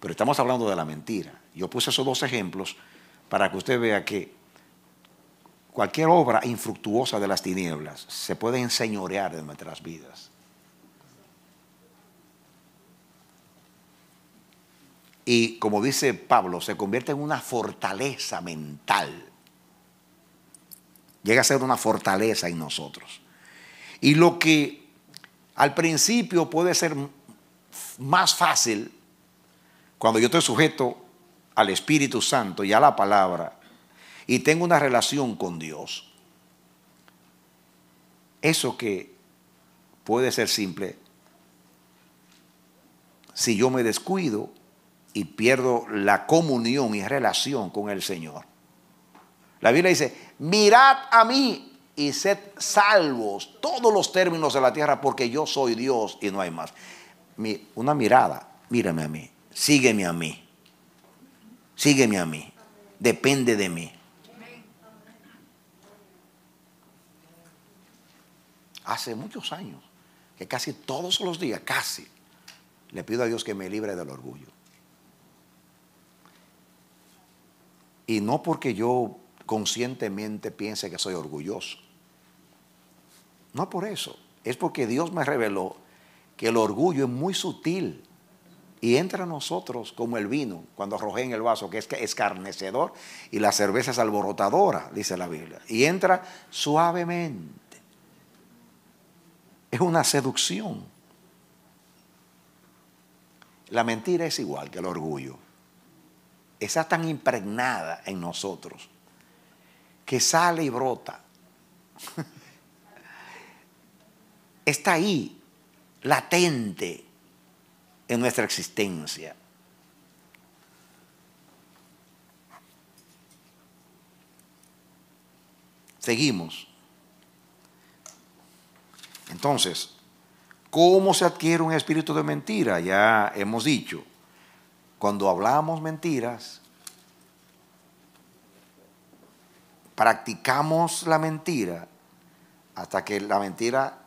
Pero estamos hablando de la mentira. Yo puse esos dos ejemplos para que usted vea que cualquier obra infructuosa de las tinieblas se puede enseñorear de nuestras vidas. Y como dice Pablo, se convierte en una fortaleza mental Llega a ser una fortaleza en nosotros. Y lo que al principio puede ser más fácil, cuando yo estoy sujeto al Espíritu Santo y a la palabra, y tengo una relación con Dios, eso que puede ser simple, si yo me descuido y pierdo la comunión y relación con el Señor, la Biblia dice, mirad a mí y sed salvos todos los términos de la tierra porque yo soy Dios y no hay más. una mirada, mírame a mí, sígueme a mí, sígueme a mí, depende de mí. Hace muchos años que casi todos los días, casi, le pido a Dios que me libre del orgullo. Y no porque yo conscientemente piense que soy orgulloso. No por eso, es porque Dios me reveló que el orgullo es muy sutil y entra a nosotros como el vino cuando arrojé en el vaso, que es escarnecedor, y la cerveza es alborotadora, dice la Biblia, y entra suavemente. Es una seducción. La mentira es igual que el orgullo. Está tan impregnada en nosotros que sale y brota. <laughs> Está ahí, latente en nuestra existencia. Seguimos. Entonces, ¿cómo se adquiere un espíritu de mentira? Ya hemos dicho, cuando hablamos mentiras, practicamos la mentira hasta que la mentira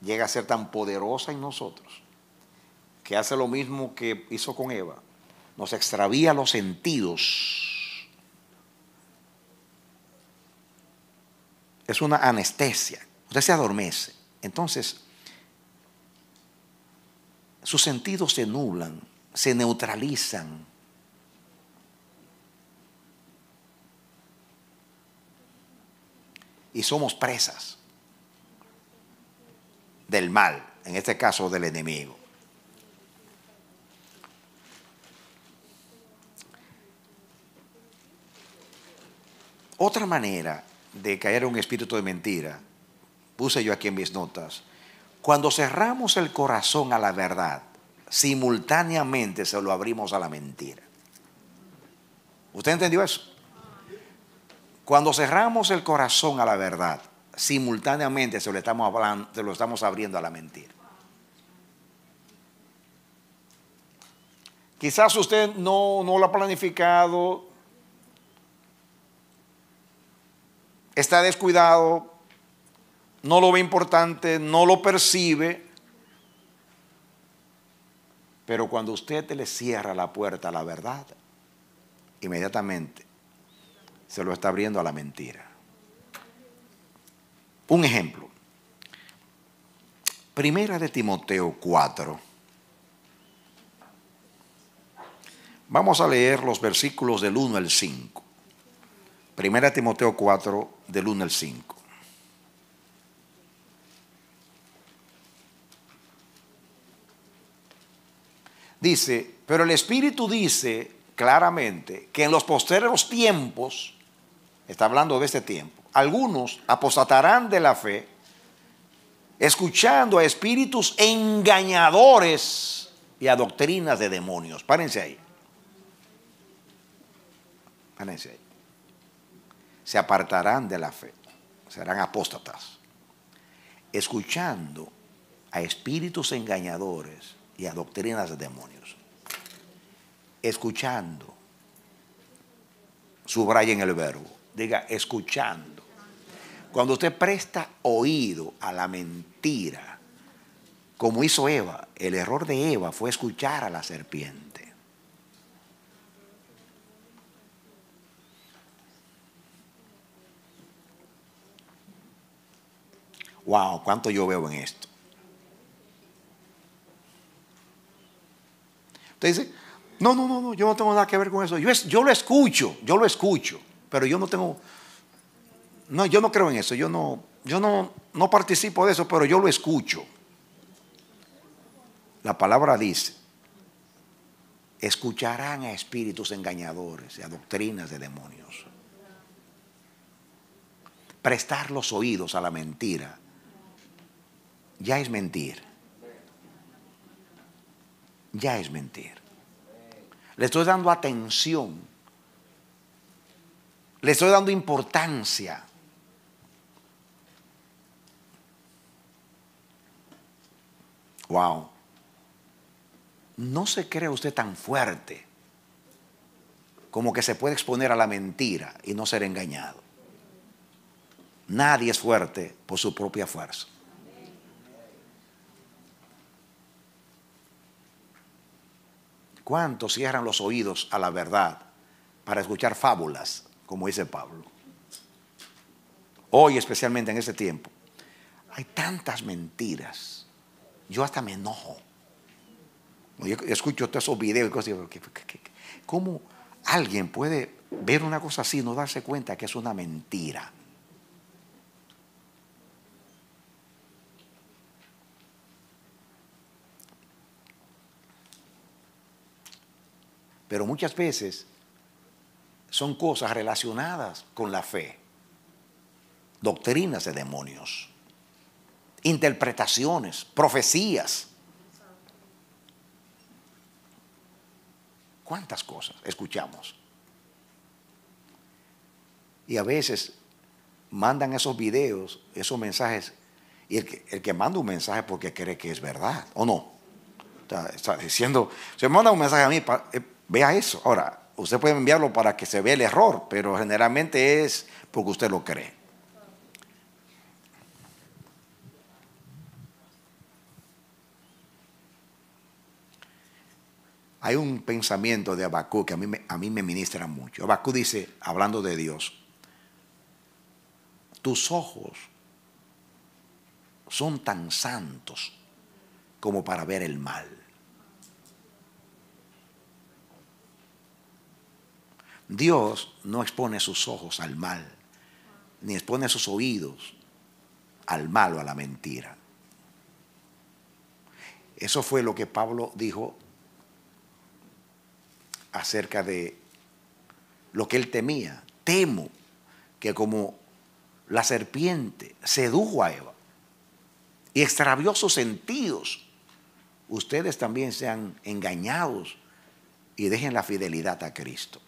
llega a ser tan poderosa en nosotros que hace lo mismo que hizo con Eva. Nos extravía los sentidos. Es una anestesia. Usted se adormece. Entonces, sus sentidos se nublan, se neutralizan. y somos presas del mal, en este caso del enemigo. Otra manera de caer en un espíritu de mentira, puse yo aquí en mis notas, cuando cerramos el corazón a la verdad, simultáneamente se lo abrimos a la mentira. ¿Usted entendió eso? Cuando cerramos el corazón a la verdad, simultáneamente se lo estamos, abriendo a la mentira. Quizás usted no, no lo ha planificado, está descuidado, no lo ve importante, no lo percibe. Pero cuando usted le cierra la puerta a la verdad, inmediatamente se lo está abriendo a la mentira. Un ejemplo. Primera de Timoteo 4. Vamos a leer los versículos del 1 al 5. Primera de Timoteo 4, del 1 al 5. Dice, pero el Espíritu dice claramente que en los posteros tiempos Está hablando de este tiempo. Algunos apostatarán de la fe escuchando a espíritus engañadores y a doctrinas de demonios. Párense ahí. Párense ahí. Se apartarán de la fe. Serán apóstatas. Escuchando a espíritus engañadores y a doctrinas de demonios. Escuchando. Subrayen el verbo Diga, escuchando. Cuando usted presta oído a la mentira, como hizo Eva, el error de Eva fue escuchar a la serpiente. Wow, cuánto yo veo en esto. Usted dice, no, no, no, no, yo no tengo nada que ver con eso. Yo, yo lo escucho, yo lo escucho pero yo no tengo, no, yo no creo en eso, yo no, yo no, no participo de eso, pero yo lo escucho. La palabra dice, escucharán a espíritus engañadores y a doctrinas de demonios. Prestar los oídos a la mentira ya es mentir. Ya es mentir. Le estoy dando atención le estoy dando importancia. Wow. No se cree usted tan fuerte como que se puede exponer a la mentira y no ser engañado. Nadie es fuerte por su propia fuerza. ¿Cuántos cierran los oídos a la verdad para escuchar fábulas como dice Pablo. Hoy, especialmente en ese tiempo, hay tantas mentiras. Yo hasta me enojo. Yo escucho todos esos videos y cosas. ¿Cómo alguien puede ver una cosa así y no darse cuenta que es una mentira? Pero muchas veces son cosas relacionadas con la fe, doctrinas de demonios, interpretaciones, profecías. ¿Cuántas cosas escuchamos? Y a veces mandan esos videos, esos mensajes, y el que, el que manda un mensaje porque cree que es verdad, ¿o no? Está, diciendo, se manda un mensaje a mí, eh, vea eso. Ahora, usted puede enviarlo para que se vea el error, pero generalmente es porque usted lo cree. Hay un pensamiento de Abacú que a mí, a mí me ministra mucho. Abacú dice, hablando de Dios, tus ojos son tan santos como para ver el mal. Dios no expone sus ojos al mal, ni expone sus oídos al mal o a la mentira. Eso fue lo que Pablo dijo acerca de lo que él temía. Temo que como la serpiente sedujo a Eva y extravió sus sentidos, ustedes también sean engañados y dejen la fidelidad a Cristo.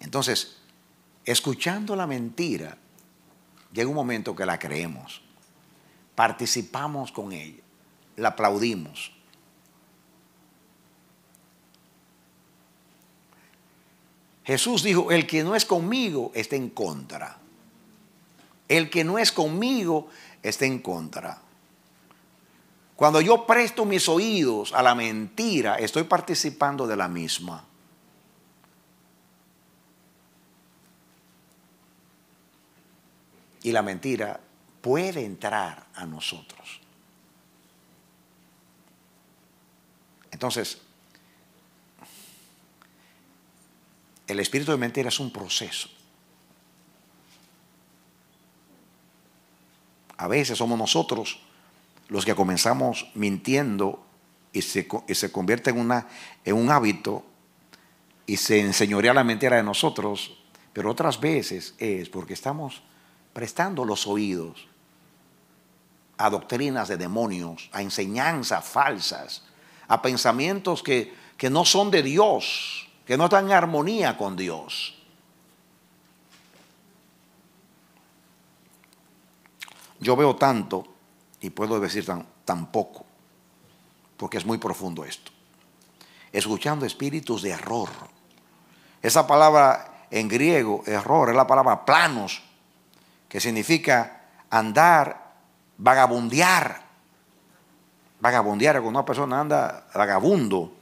Entonces, escuchando la mentira, llega un momento que la creemos, participamos con ella, la aplaudimos. Jesús dijo, el que no es conmigo está en contra. El que no es conmigo está en contra. Cuando yo presto mis oídos a la mentira, estoy participando de la misma. y la mentira puede entrar a nosotros. Entonces, el espíritu de mentira es un proceso. A veces somos nosotros los que comenzamos mintiendo y se, convierte en, una, en un hábito y se enseñorea la mentira de nosotros, pero otras veces es porque estamos prestando los oídos a doctrinas de demonios, a enseñanzas falsas, a pensamientos que, no son de Dios, que no están en armonía con Dios. Yo veo tanto y puedo decir tan, tan, poco, porque es muy profundo esto. Escuchando espíritus de error. Esa palabra en griego, error, es la palabra planos, que significa andar, vagabundear. Vagabundear, cuando una persona anda vagabundo,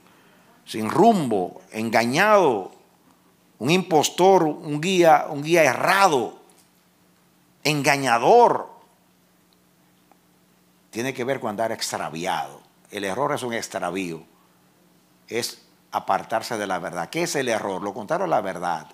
sin rumbo, engañado, un impostor, un guía, un guía errado, engañador. Tiene que ver con andar extraviado. El error es un extravío. Es apartarse de la verdad. ¿Qué es el error? Lo contrario a la verdad.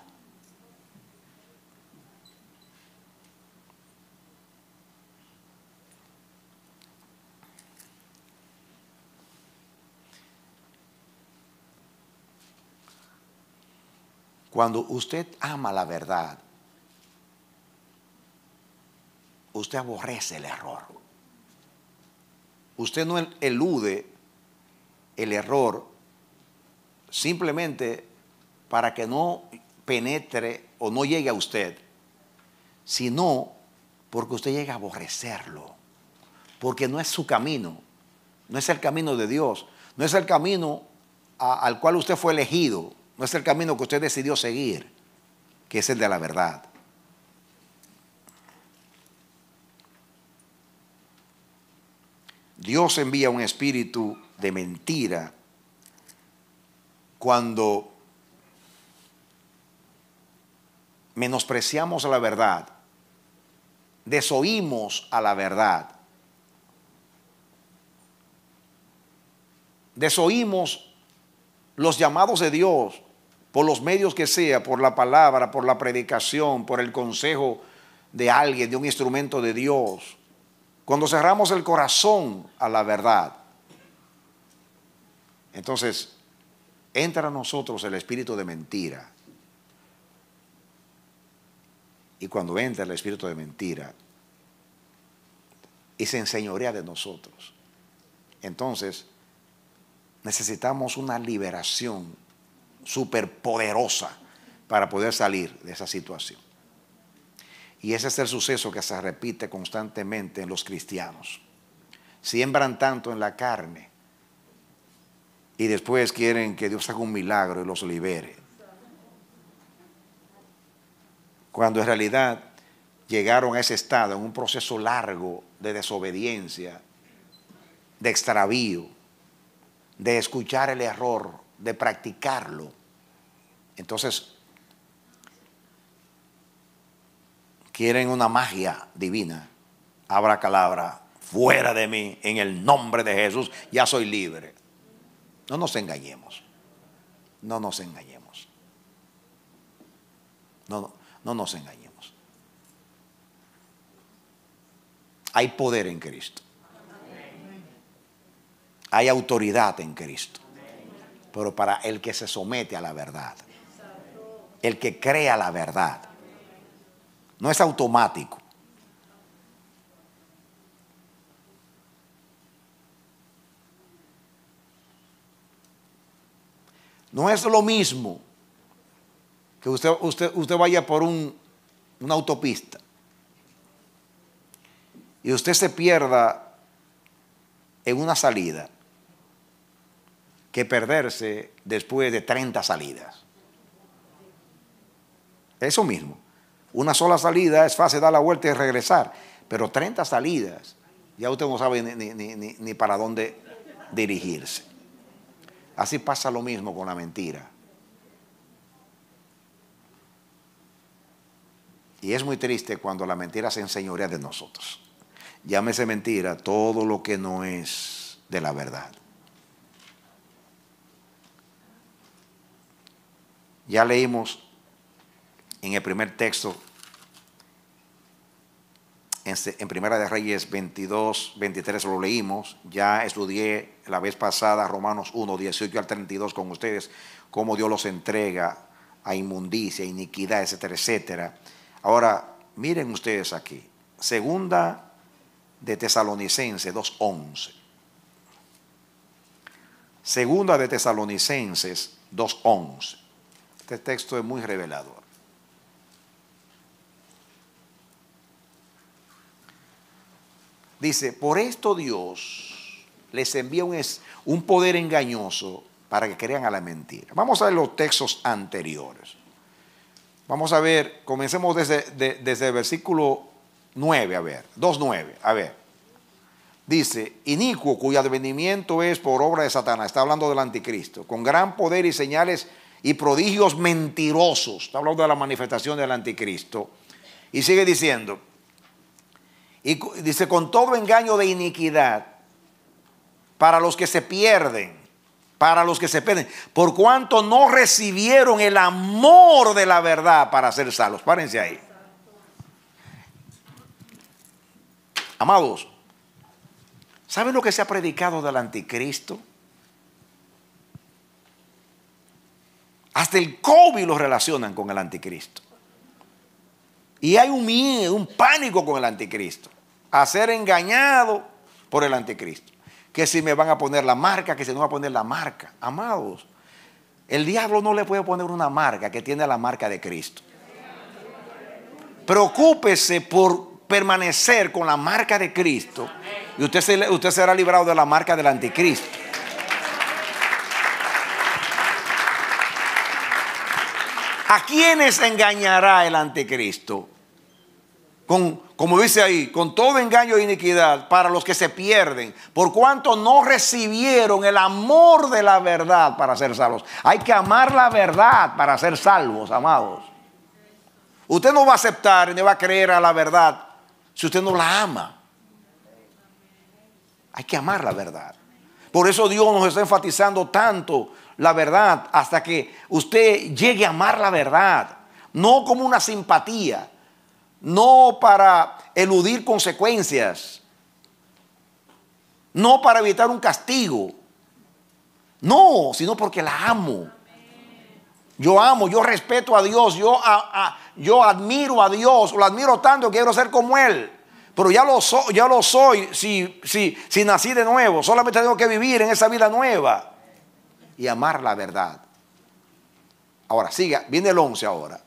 Cuando usted ama la verdad, usted aborrece el error. Usted no elude el error simplemente para que no penetre o no llegue a usted, sino porque usted llega a aborrecerlo, porque no es su camino, no es el camino de Dios, no es el camino al cual usted fue elegido. No es el camino que usted decidió seguir, que es el de la verdad. Dios envía un espíritu de mentira cuando menospreciamos la verdad, desoímos a la verdad, desoímos los llamados de Dios, por los medios que sea, por la palabra, por la predicación, por el consejo de alguien, de un instrumento de Dios, cuando cerramos el corazón a la verdad, entonces entra a nosotros el espíritu de mentira. Y cuando entra el espíritu de mentira y se enseñorea de nosotros, entonces Necesitamos una liberación superpoderosa para poder salir de esa situación. Y ese es el suceso que se repite constantemente en los cristianos. Siembran tanto en la carne y después quieren que Dios haga un milagro y los libere. Cuando en realidad llegaron a ese estado en un proceso largo de desobediencia, de extravío, de escuchar el error, de practicarlo. Entonces, quieren una magia divina. Abra calabra, fuera de mí, en el nombre de Jesús, ya soy libre. No nos engañemos. No nos engañemos. No, no, no nos engañemos. Hay poder en Cristo. Hay autoridad en Cristo. Pero para el que se somete a la verdad. El que crea la verdad. No es automático. No es lo mismo que usted, usted, usted vaya por un, una autopista y usted se pierda en una salida que perderse después de 30 salidas. Eso mismo. Una sola salida es fácil dar la vuelta y regresar, pero 30 salidas, ya usted no sabe ni, ni para dónde dirigirse. Así pasa lo mismo con la mentira. Y es muy triste cuando la mentira se enseñorea de nosotros. Llámese mentira todo lo que no es de la verdad. Ya leímos en el primer texto, en Primera de Reyes 22, 23 lo leímos, ya estudié la vez pasada Romanos 1, 18 al 32 con ustedes, cómo Dios los entrega a inmundicia, iniquidad, etcétera, etcétera. Ahora, miren ustedes aquí, segunda de Tesalonicense 2.11. Segunda de Tesalonicenses 2.11. Este texto es muy revelador. Dice, por esto Dios les envía un, poder engañoso para que crean a la mentira. Vamos a ver los textos anteriores. Vamos a ver, comencemos desde, desde el versículo 9, a ver, 2.9, a ver. Dice, inicuo cuyo advenimiento es por obra de Satanás, está hablando del anticristo, con gran poder y señales y prodigios mentirosos. Está hablando de la manifestación del anticristo. Y sigue diciendo, y dice, con todo engaño de iniquidad, para los que se pierden, para los que se pierden, por cuanto no recibieron el amor de la verdad para ser salvos. Párense ahí. Amados, ¿saben lo que se ha predicado del anticristo? Hasta el COVID lo relacionan con el anticristo. Y hay un miedo, un pánico con el anticristo. A ser engañado por el anticristo. Que si me van a poner la marca, que si no va a poner la marca. Amados, el diablo no le puede poner una marca que tiene la marca de Cristo. Preocúpese por permanecer con la marca de Cristo y usted, usted será librado de la marca del anticristo. ¿A quiénes engañará el anticristo? Con, como dice ahí, con todo engaño e iniquidad para los que se pierden, por cuanto no recibieron el amor de la verdad para ser salvos. Hay que amar la verdad para ser salvos, amados. Usted no va a aceptar ni va a creer a la verdad si usted no la ama. Hay que amar la verdad. Por eso Dios nos está enfatizando tanto la verdad hasta que usted llegue a amar la verdad, no como una simpatía, no para eludir consecuencias, no para evitar un castigo, no, sino porque la amo. Yo amo, yo respeto a Dios, yo, yo admiro a Dios, lo admiro tanto que quiero ser como Él. Pero ya lo, ya lo soy si, si, si nací de nuevo, solamente tengo que vivir en esa vida nueva y amar la verdad. Ahora, siga, viene el 11 ahora.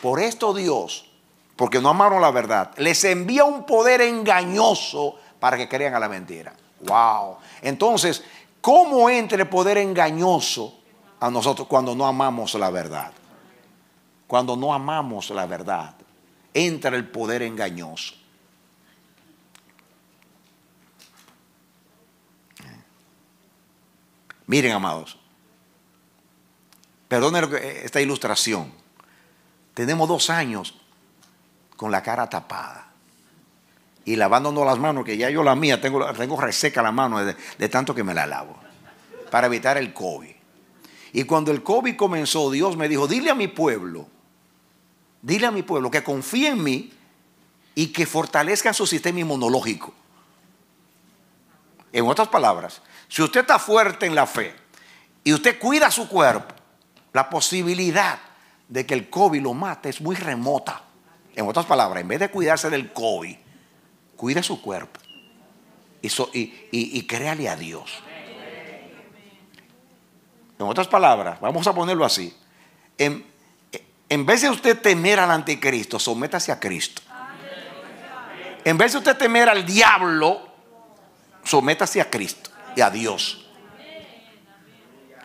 Por esto Dios, porque no amaron la verdad, les envía un poder engañoso para que crean a la mentira. Wow. Entonces, ¿cómo entra el poder engañoso a nosotros cuando no amamos la verdad? Cuando no amamos la verdad, entra el poder engañoso. Miren, amados, perdonen eh, esta ilustración. Tenemos dos años con la cara tapada y lavándonos las manos, que ya yo la mía tengo, reseca la mano de, tanto que me la lavo, para evitar el COVID. Y cuando el COVID comenzó, Dios me dijo, dile a mi pueblo, dile a mi pueblo que confíe en mí y que fortalezca su sistema inmunológico. En otras palabras, si usted está fuerte en la fe y usted cuida su cuerpo, la posibilidad de que el COVID lo mate es muy remota. En otras palabras, en vez de cuidarse del COVID, cuide su cuerpo y, y, créale a Dios. En otras palabras, vamos a ponerlo así. En, en vez de usted temer al anticristo, sométase a Cristo. En vez de usted temer al diablo, sométase a Cristo y a Dios.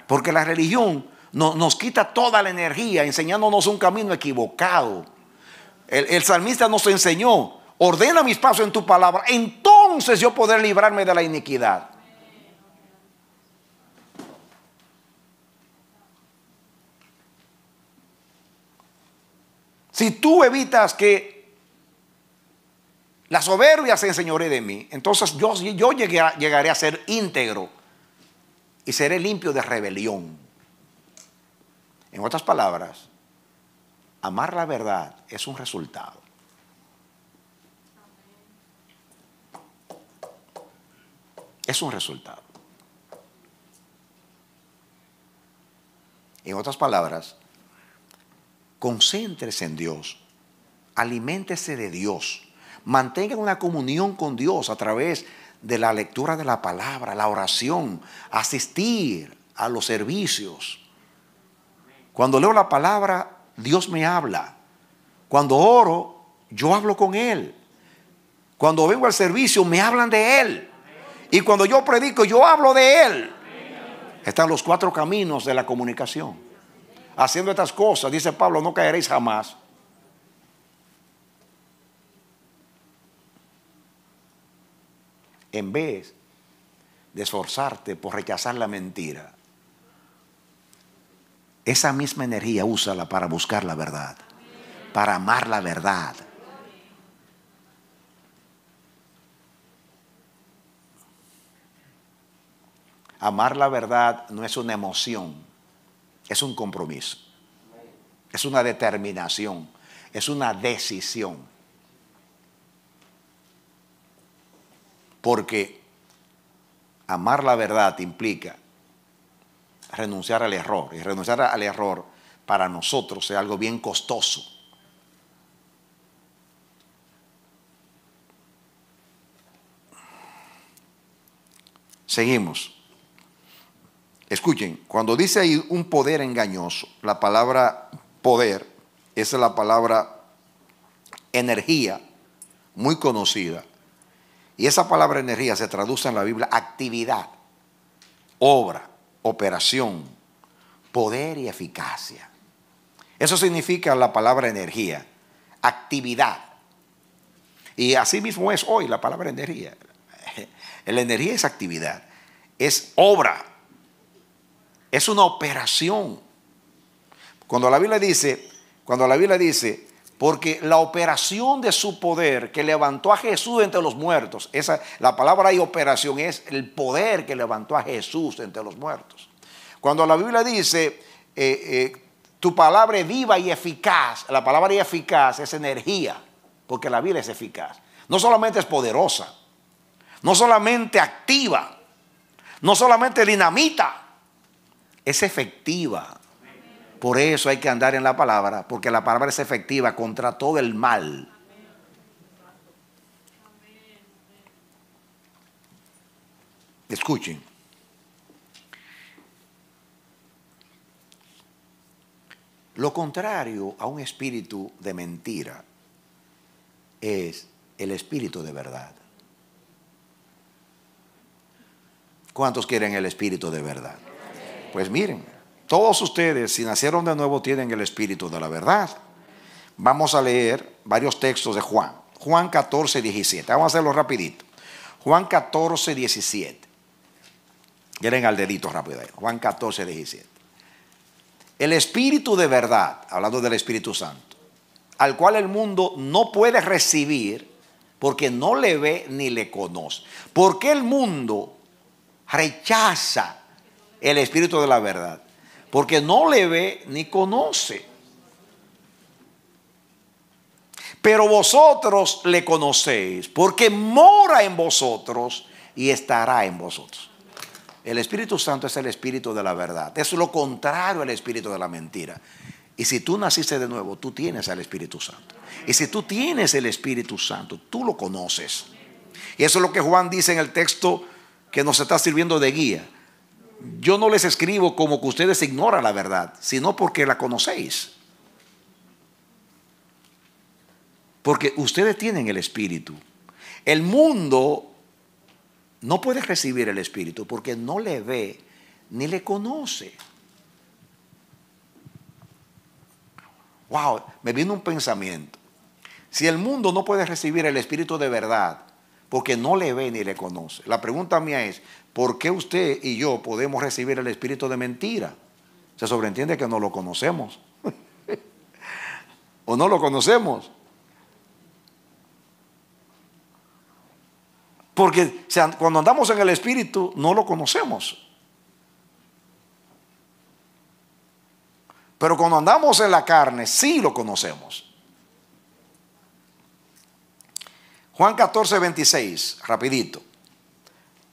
Porque la religión no, nos quita toda la energía enseñándonos un camino equivocado. El, el salmista nos enseñó, ordena mis pasos en tu palabra, entonces yo podré librarme de la iniquidad. Si tú evitas que la soberbia se enseñore de mí. Entonces yo, yo llegaré a ser íntegro y seré limpio de rebelión. En otras palabras, amar la verdad es un resultado. Es un resultado. En otras palabras, concéntrese en Dios, aliméntese de Dios mantengan una comunión con Dios a través de la lectura de la palabra, la oración, asistir a los servicios. Cuando leo la palabra, Dios me habla. Cuando oro, yo hablo con Él. Cuando vengo al servicio, me hablan de Él. Y cuando yo predico, yo hablo de Él. Están los cuatro caminos de la comunicación. Haciendo estas cosas, dice Pablo, no caeréis jamás. en vez de esforzarte por rechazar la mentira, esa misma energía úsala para buscar la verdad, para amar la verdad. Amar la verdad no es una emoción, es un compromiso, es una determinación, es una decisión. Porque amar la verdad implica renunciar al error. Y renunciar al error para nosotros es algo bien costoso. Seguimos. Escuchen, cuando dice ahí un poder engañoso, la palabra poder, es la palabra energía, muy conocida. Y esa palabra energía se traduce en la Biblia actividad, obra, operación, poder y eficacia. Eso significa la palabra energía, actividad. Y así mismo es hoy la palabra energía. <laughs> La energía es actividad, es obra, es una operación. Cuando la Biblia dice, cuando la Biblia dice porque la operación de su poder que levantó a Jesús entre los muertos, esa, la palabra y operación es el poder que levantó a Jesús entre los muertos. Cuando la Biblia dice, eh, eh, tu palabra es viva y eficaz, la palabra y eficaz es energía, porque la Biblia es eficaz. No solamente es poderosa, no solamente activa, no solamente dinamita, es efectiva. Por eso hay que andar en la palabra, porque la palabra es efectiva contra todo el mal. Escuchen. Lo contrario a un espíritu de mentira es el espíritu de verdad. ¿Cuántos quieren el espíritu de verdad? Pues miren, todos ustedes, si nacieron de nuevo, tienen el Espíritu de la verdad. Vamos a leer varios textos de Juan. Juan 14, 17. Vamos a hacerlo rapidito. Juan 14, 17. Quieren al dedito rápido ahí. Juan 14, 17. El Espíritu de verdad, hablando del Espíritu Santo, al cual el mundo no puede recibir porque no le ve ni le conoce. ¿Por qué el mundo rechaza el Espíritu de la verdad? porque no le ve ni conoce. Pero vosotros le conocéis, porque mora en vosotros y estará en vosotros. El Espíritu Santo es el Espíritu de la verdad. Es lo contrario al Espíritu de la mentira. Y si tú naciste de nuevo, tú tienes al Espíritu Santo. Y si tú tienes el Espíritu Santo, tú lo conoces. Y eso es lo que Juan dice en el texto que nos está sirviendo de guía yo no les escribo como que ustedes ignoran la verdad, sino porque la conocéis. Porque ustedes tienen el Espíritu. El mundo no puede recibir el Espíritu porque no le ve ni le conoce. Wow, me viene un pensamiento. Si el mundo no puede recibir el Espíritu de verdad porque no le ve ni le conoce. La pregunta mía es, ¿por qué usted y yo podemos recibir el espíritu de mentira? Se sobreentiende que no lo conocemos. <laughs> o no lo conocemos. Porque cuando andamos en el espíritu no lo conocemos. Pero cuando andamos en la carne sí lo conocemos. Juan 14, 26, rapidito.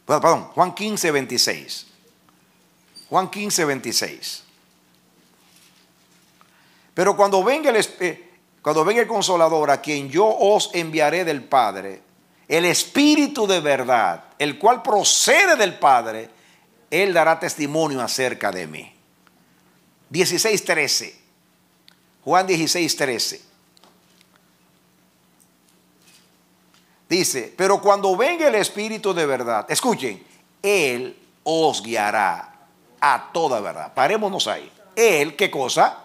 Perdón, Juan 15, 26. Juan 15, 26. Pero cuando venga el, eh, cuando venga el consolador a quien yo os enviaré del Padre, el Espíritu de verdad, el cual procede del Padre, Él dará testimonio acerca de mí. 16, 13. Juan 16, 13. Dice, pero cuando venga el Espíritu de verdad, escuchen, Él os guiará a toda verdad. Parémonos ahí. Él, ¿qué cosa?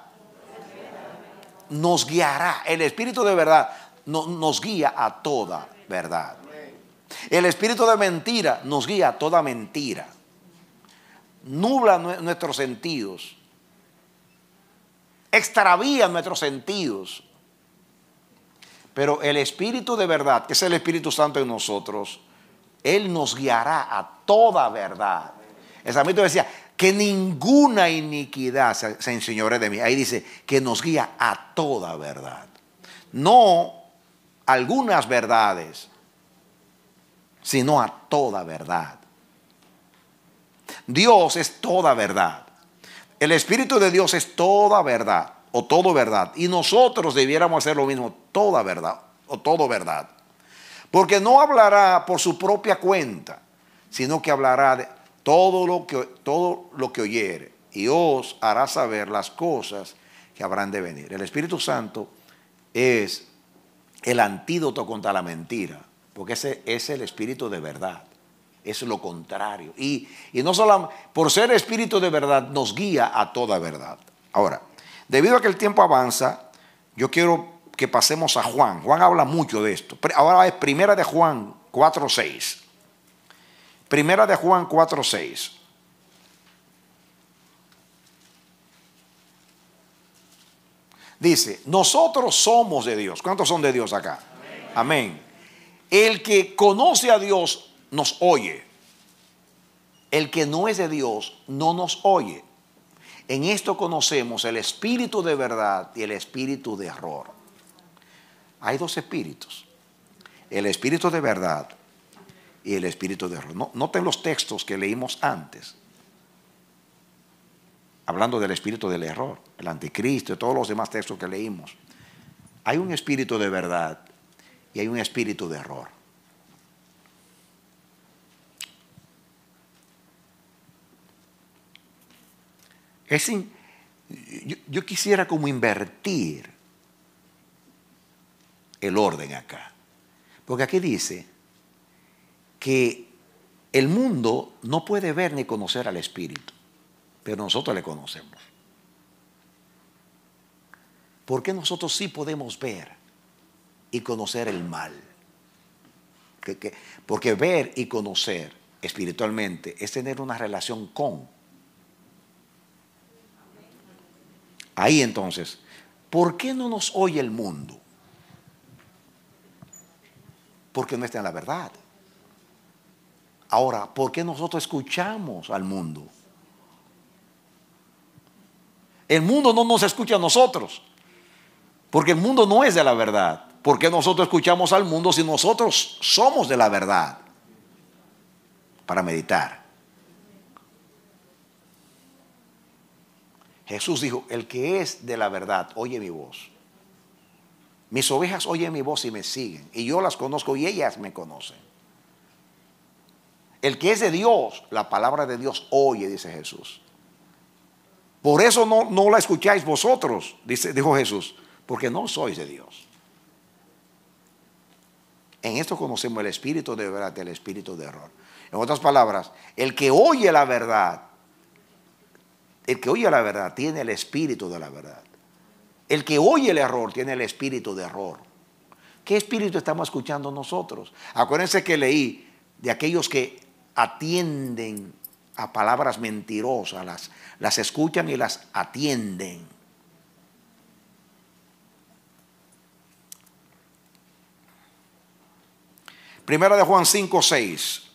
Nos guiará. El Espíritu de verdad nos guía a toda verdad. El Espíritu de mentira nos guía a toda mentira. Nubla nuestros sentidos. Extravía nuestros sentidos pero el Espíritu de verdad, que es el Espíritu Santo en nosotros, Él nos guiará a toda verdad. El decía, que ninguna iniquidad se, se enseñore de mí. Ahí dice, que nos guía a toda verdad. No algunas verdades, sino a toda verdad. Dios es toda verdad. El Espíritu de Dios es toda verdad o todo verdad. Y nosotros debiéramos hacer lo mismo, toda verdad o todo verdad. Porque no hablará por su propia cuenta, sino que hablará de todo lo que, todo lo que oyere y os hará saber las cosas que habrán de venir. El Espíritu Santo es el antídoto contra la mentira, porque ese es el espíritu de verdad, es lo contrario. Y, y no solo por ser espíritu de verdad, nos guía a toda verdad. Ahora, Debido a que el tiempo avanza, yo quiero que pasemos a Juan. Juan habla mucho de esto. Ahora es Primera de Juan 4.6. Primera de Juan 4.6. Dice, nosotros somos de Dios. ¿Cuántos son de Dios acá? Amén. El que conoce a Dios nos oye. El que no es de Dios no nos oye. En esto conocemos el espíritu de verdad y el espíritu de error. Hay dos espíritus, el espíritu de verdad y el espíritu de error. Noten los textos que leímos antes, hablando del espíritu del error, el anticristo y todos los demás textos que leímos. Hay un espíritu de verdad y hay un espíritu de error. Es yo, quisiera como invertir el orden acá. Porque aquí dice que el mundo no puede ver ni conocer al Espíritu, pero nosotros le conocemos. ¿Por qué nosotros sí podemos ver y conocer el mal? porque ver y conocer espiritualmente es tener una relación con Ahí entonces, ¿por qué no nos oye el mundo? Porque no está en la verdad. Ahora, ¿por qué nosotros escuchamos al mundo? El mundo no nos escucha a nosotros, porque el mundo no es de la verdad. ¿Por qué nosotros escuchamos al mundo si nosotros somos de la verdad? Para meditar. Jesús dijo, el que es de la verdad, oye mi voz. Mis ovejas oyen mi voz y me siguen. Y yo las conozco y ellas me conocen. El que es de Dios, la palabra de Dios oye, dice Jesús. Por eso no, no la escucháis vosotros, dice, dijo Jesús, porque no sois de Dios. En esto conocemos el espíritu de verdad, el espíritu de error. En otras palabras, el que oye la verdad el que oye la verdad tiene el espíritu de la verdad. El que oye el error tiene el espíritu de error. ¿Qué espíritu estamos escuchando nosotros? Acuérdense que leí de aquellos que atienden a palabras mentirosas, las, escuchan y las atienden. Primera de Juan 5, 6.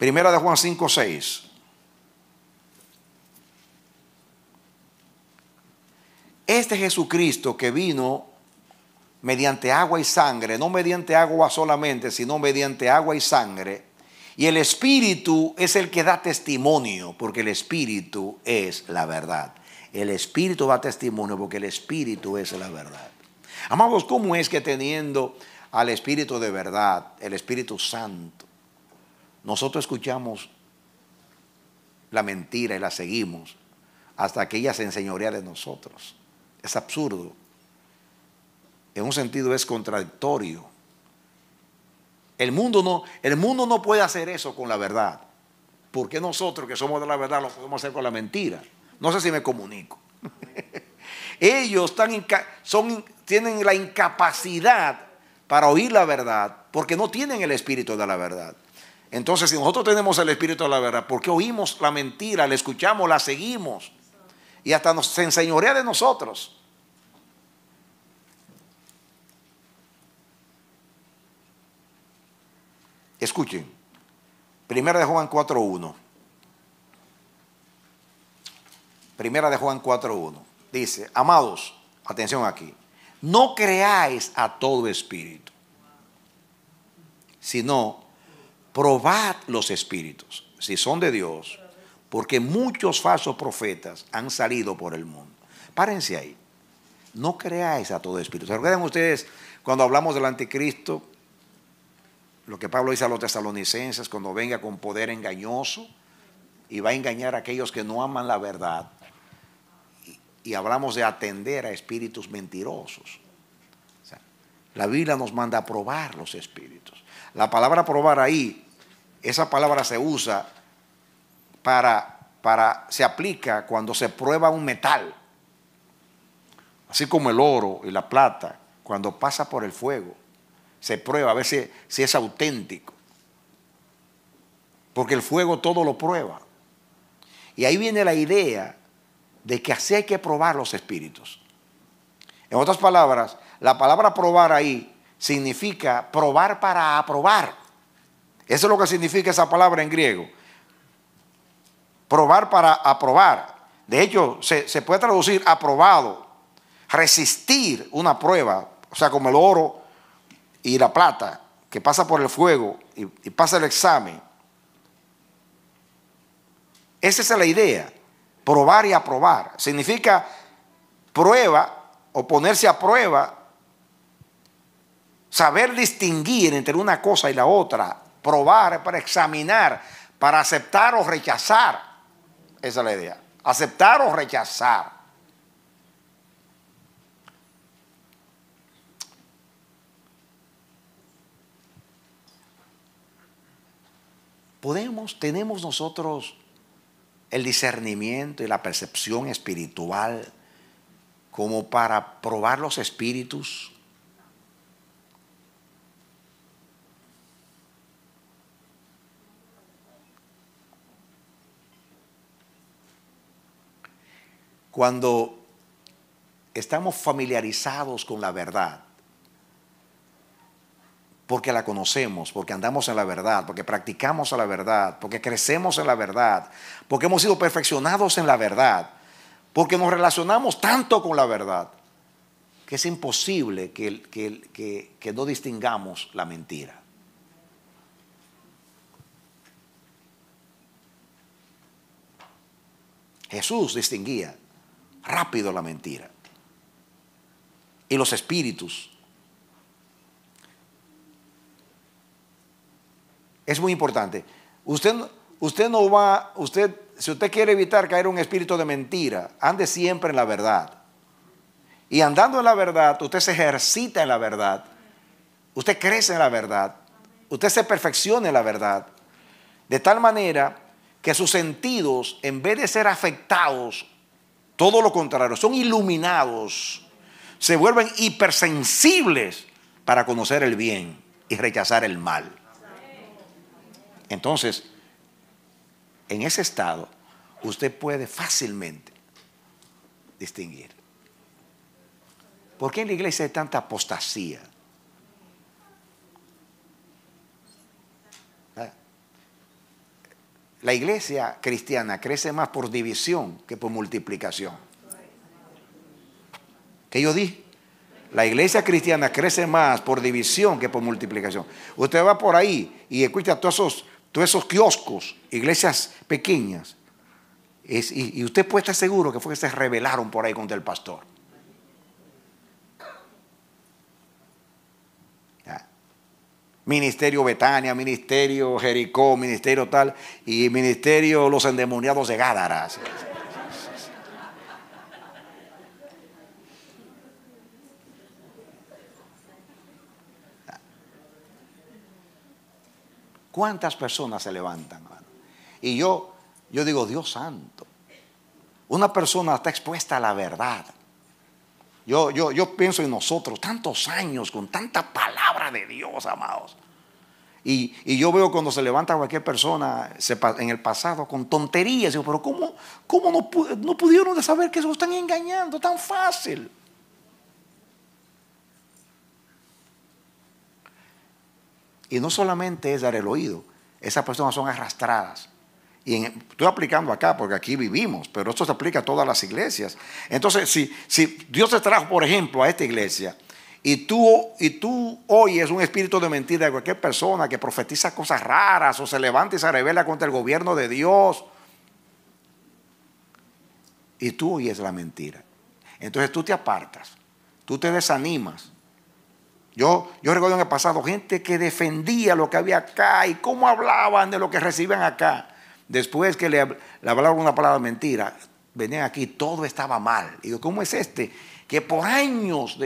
Primera de Juan 5, 6. Este Jesucristo que vino mediante agua y sangre, no mediante agua solamente, sino mediante agua y sangre, y el Espíritu es el que da testimonio, porque el Espíritu es la verdad. El Espíritu da testimonio porque el Espíritu es la verdad. Amados, ¿cómo es que teniendo al Espíritu de verdad, el Espíritu Santo, nosotros escuchamos la mentira y la seguimos hasta que ella se enseñorea de nosotros. Es absurdo. En un sentido es contradictorio. El mundo no, el mundo no puede hacer eso con la verdad. ¿Por qué nosotros que somos de la verdad lo podemos hacer con la mentira? No sé si me comunico. <laughs> Ellos tienen la incapacidad para oír la verdad porque no tienen el espíritu de la verdad. Entonces, si nosotros tenemos el espíritu de la verdad, ¿por qué oímos la mentira, la escuchamos, la seguimos? Y hasta nos, enseñorea de nosotros. Escuchen, Primera de Juan 4.1. Primera de Juan 4.1. Dice, amados, atención aquí, no creáis a todo espíritu, sino probad los espíritus, si son de Dios, porque muchos falsos profetas han salido por el mundo. Párense ahí. No creáis a todo espíritu. Recuerden ustedes cuando hablamos del anticristo? Lo que Pablo dice a los tesalonicenses, cuando venga con poder engañoso y va a engañar a aquellos que no aman la verdad. Y, hablamos de atender a espíritus mentirosos. la Biblia nos manda a probar los espíritus. La palabra probar ahí, esa palabra se usa para, para, se aplica cuando se prueba un metal, así como el oro y la plata, cuando pasa por el fuego, se prueba a ver si es auténtico. Porque el fuego todo lo prueba. Y ahí viene la idea de que así hay que probar los espíritus. En otras palabras, la palabra probar ahí significa probar para aprobar. Eso es lo que significa esa palabra en griego. Probar para aprobar. De hecho, se, puede traducir aprobado, resistir una prueba, o sea, como el oro y la plata, que pasa por el fuego y, y pasa el examen. Esa es la idea, probar y aprobar. Significa prueba o ponerse a prueba saber distinguir entre una cosa y la otra, probar para examinar, para aceptar o rechazar. Esa es la idea. Aceptar o rechazar. Podemos, tenemos nosotros el discernimiento y la percepción espiritual como para probar los espíritus Cuando estamos familiarizados con la verdad, porque la conocemos, porque andamos en la verdad, porque practicamos a la verdad, porque crecemos en la verdad, porque hemos sido perfeccionados en la verdad, porque nos relacionamos tanto con la verdad, que es imposible que, que no distingamos la mentira. Jesús distinguía rápido la mentira. Y los espíritus. Es muy importante. Usted, usted no va, usted, si usted quiere evitar caer un espíritu de mentira, ande siempre en la verdad. Y andando en la verdad, usted se ejercita en la verdad. Usted crece en la verdad. Usted se perfecciona en la verdad. De tal manera que sus sentidos, en vez de ser afectados todo lo contrario, son iluminados, se vuelven hipersensibles para conocer el bien y rechazar el mal. Entonces, en ese estado, usted puede fácilmente distinguir. ¿Por qué en la iglesia hay tanta apostasía? La iglesia cristiana crece más por división que por multiplicación. ¿Qué yo di La iglesia cristiana crece más por división que por multiplicación. Usted va por ahí y escucha todos esos, todos esos kioscos, iglesias pequeñas, y, y, usted puede estar seguro que fue que se rebelaron por ahí contra el pastor. Ministerio Betania, Ministerio Jericó, Ministerio tal, y Ministerio Los Endemoniados de Gádara. ¿Cuántas personas se levantan? Mano? Y yo, yo digo, Dios santo, una persona está expuesta a la verdad. Yo, pienso en nosotros, tantos años, con tanta palabra de Dios, amados. Y, yo veo cuando se levanta cualquier persona en el pasado con tonterías. Digo, pero ¿cómo, cómo no, no, pudieron saber que se están engañando tan fácil? Y no solamente es dar el oído, esas personas son arrastradas. Y estoy aplicando acá porque aquí vivimos, pero esto se aplica a todas las iglesias. Entonces, si, si Dios te trajo, por ejemplo, a esta iglesia y tú, y tú oyes un espíritu de mentira de cualquier persona que profetiza cosas raras o se levanta y se revela contra el gobierno de Dios, y tú oyes la mentira, entonces tú te apartas, tú te desanimas. Yo, yo recuerdo en el pasado gente que defendía lo que había acá y cómo hablaban de lo que recibían acá. Después que le, hablaron una palabra mentira, venían aquí, todo estaba mal. Y yo, ¿cómo es este? Que por años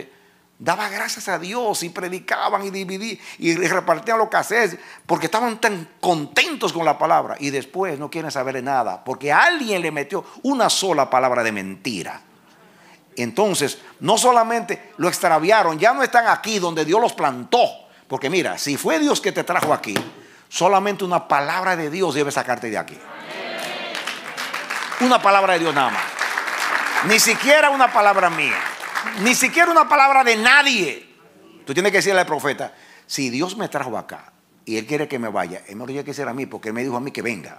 daba gracias a Dios y predicaban y dividían y repartían lo que hacían porque estaban tan contentos con la palabra y después no quieren saber nada porque alguien le metió una sola palabra de mentira. Entonces, no solamente lo extraviaron, ya no están aquí donde Dios los plantó, porque mira, si fue Dios que te trajo aquí, Solamente una palabra de Dios debe sacarte de aquí. Una palabra de Dios nada más. Ni siquiera una palabra mía. Ni siquiera una palabra de nadie. Tú tienes que decirle al profeta, si Dios me trajo acá y Él quiere que me vaya, Él me lo tiene que decir a mí porque Él me dijo a mí que venga.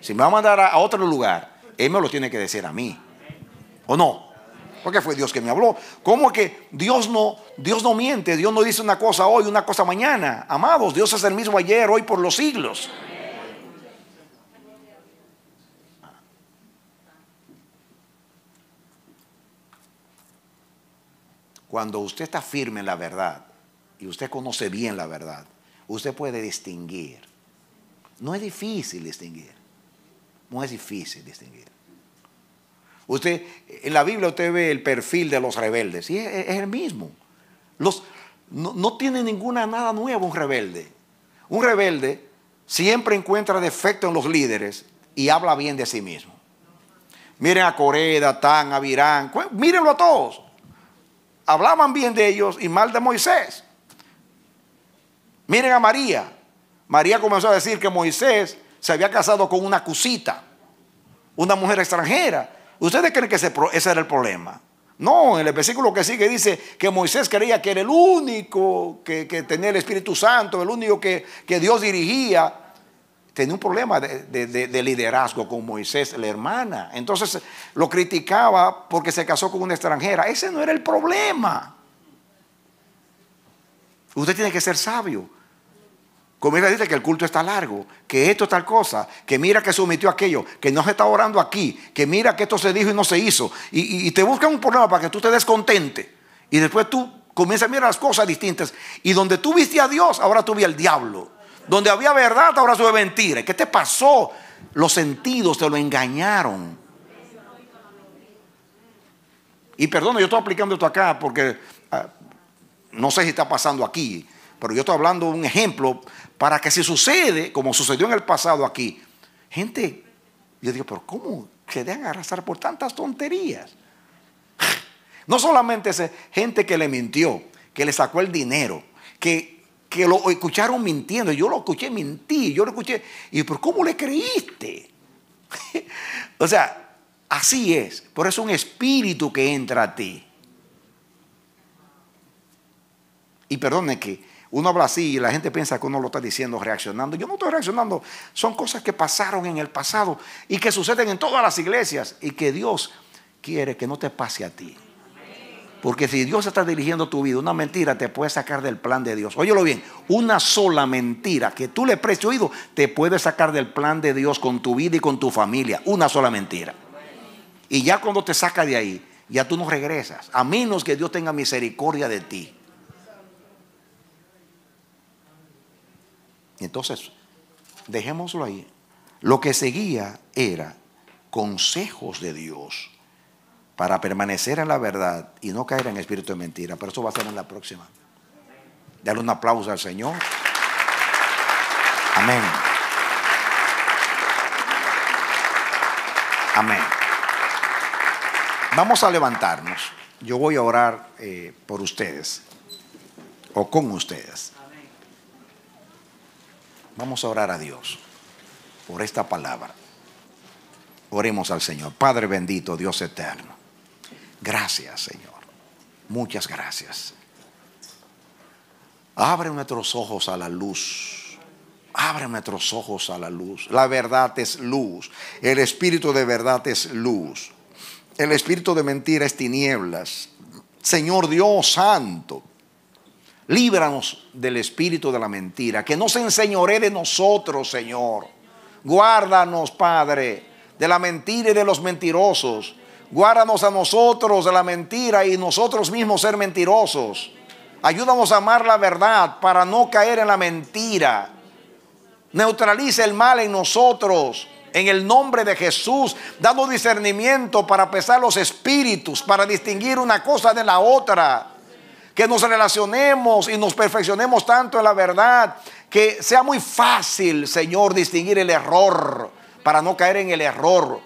Si me va a mandar a otro lugar, Él me lo tiene que decir a mí. ¿O no? ¿Por qué fue Dios que me habló. ¿Cómo que Dios no, Dios no miente? Dios no dice una cosa hoy, una cosa mañana. Amados, Dios es el mismo ayer, hoy, por los siglos. Cuando usted está firme en la verdad y usted conoce bien la verdad, usted puede distinguir. No es difícil distinguir. No es difícil distinguir. Usted, en la Biblia usted ve el perfil de los rebeldes y es, el mismo. Los, no, tiene ninguna nada nuevo un rebelde. Un rebelde siempre encuentra defecto en los líderes y habla bien de sí mismo. Miren a Coreda, Tan, a Virán, mírenlo a todos. Hablaban bien de ellos y mal de Moisés. Miren a María. María comenzó a decir que Moisés se había casado con una cusita, una mujer extranjera ¿Ustedes creen que ese, era el problema? No, en el versículo que sigue dice que Moisés creía que era el único que, tenía el Espíritu Santo, el único que, Dios dirigía. Tenía un problema de, liderazgo con Moisés, la hermana. Entonces lo criticaba porque se casó con una extranjera. Ese no era el problema. Usted tiene que ser sabio comienza a decirte que el culto está largo, que esto es tal cosa, que mira que se sometió aquello, que no se está orando aquí, que mira que esto se dijo y no se hizo. Y, te buscan un problema para que tú te descontentes Y después tú comienzas a mirar las cosas distintas. Y donde tú viste a Dios, ahora tú vi al diablo. Donde había verdad, ahora sube mentira. ¿Qué te pasó? Los sentidos te lo engañaron. Y perdón, yo estoy aplicando esto acá porque ah, no sé si está pasando aquí, pero yo estoy hablando de un ejemplo para que si sucede, como sucedió en el pasado aquí, gente, yo digo, pero ¿cómo se dejan arrastrar por tantas tonterías? <laughs> No solamente es gente que le mintió, que le sacó el dinero, que, lo escucharon mintiendo, yo lo escuché mentir, yo lo escuché, y pero ¿cómo le creíste? <laughs> o sea, así es, por eso un espíritu que entra a ti. Y perdone que uno habla así y la gente piensa que uno lo está diciendo reaccionando. Yo no estoy reaccionando. Son cosas que pasaron en el pasado y que suceden en todas las iglesias y que Dios quiere que no te pase a ti. Porque si Dios está dirigiendo tu vida, una mentira te puede sacar del plan de Dios. Óyelo bien, una sola mentira que tú le prestes oído te puede sacar del plan de Dios con tu vida y con tu familia. Una sola mentira. Y ya cuando te saca de ahí, ya tú no regresas. A menos que Dios tenga misericordia de ti. entonces, dejémoslo ahí. Lo que seguía era consejos de Dios para permanecer en la verdad y no caer en espíritu de mentira. Pero eso va a ser en la próxima. Dale un aplauso al Señor. Amén. Amén. Vamos a levantarnos. Yo voy a orar eh, por ustedes o con ustedes. Vamos a orar a Dios por esta palabra. Oremos al Señor. Padre bendito, Dios eterno. Gracias, Señor. Muchas gracias. Abre nuestros ojos a la luz. Abre nuestros ojos a la luz. La verdad es luz. El espíritu de verdad es luz. El espíritu de mentira es tinieblas. Señor Dios Santo. Líbranos del espíritu de la mentira, que no se enseñore de nosotros, Señor. Guárdanos, Padre, de la mentira y de los mentirosos. Guárdanos a nosotros de la mentira y nosotros mismos ser mentirosos. Ayúdanos a amar la verdad para no caer en la mentira. Neutraliza el mal en nosotros. En el nombre de Jesús, dando discernimiento para pesar los espíritus, para distinguir una cosa de la otra que nos relacionemos y nos perfeccionemos tanto en la verdad, que sea muy fácil, Señor, distinguir el error para no caer en el error.